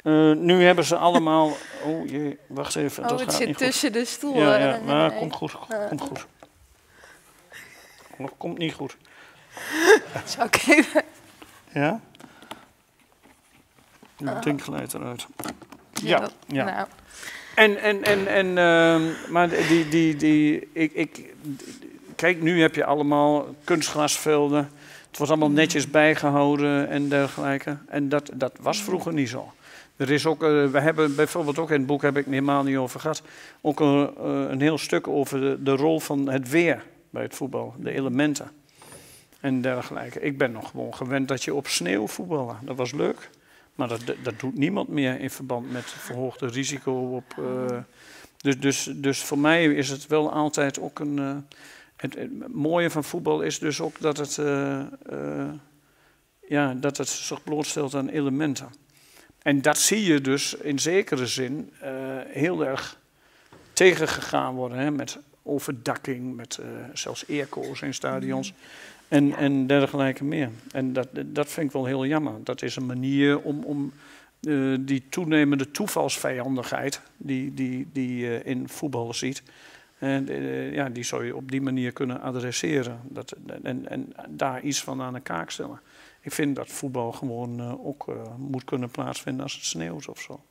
eh, nu hebben ze allemaal... Oh jee, wacht even. Oh, dat het zit tussen de stoelen. Ja, ja, komt goed. Komt goed. Komt, komt niet goed. Zou ik even... Ja? Nu het ding glijdt eruit. Ja, ja. Nou. En, en, en, en ehm, maar die, die, die, ik, ik, kijk, nu heb je allemaal kunstgrasvelden. Het wordt allemaal mm. netjes bijgehouden en dergelijke. En dat, dat was mm. vroeger niet zo. Er is ook, eh, we hebben bijvoorbeeld ook in het boek, heb ik helemaal niet over gehad, ook een, eh, een heel stuk over de, de, rol van het weer bij het voetbal, de elementen en dergelijke. Ik ben nog gewoon gewend dat je op sneeuw voetballen. Dat was leuk. Maar dat, dat doet niemand meer in verband met verhoogde risico op. Eh, dus, dus, dus voor mij is het wel altijd ook een. Eh, het, mooie van voetbal is dus ook dat het, eh, ja, dat het zich blootstelt aan elementen. En dat zie je dus in zekere zin heel erg tegengegaan worden hè, met overdakking, met zelfs airco's in stadions. En, en dergelijke meer. En dat, dat vind ik wel heel jammer. Dat is een manier om, om eh, die toenemende toevalsvijandigheid die, die, die je in voetbal ziet, en, eh, eh, ja, die zou je op die manier kunnen adresseren. Dat, en, en daar iets van aan de kaak stellen. Ik vind dat voetbal gewoon ook moet kunnen plaatsvinden als het sneeuwt of zo.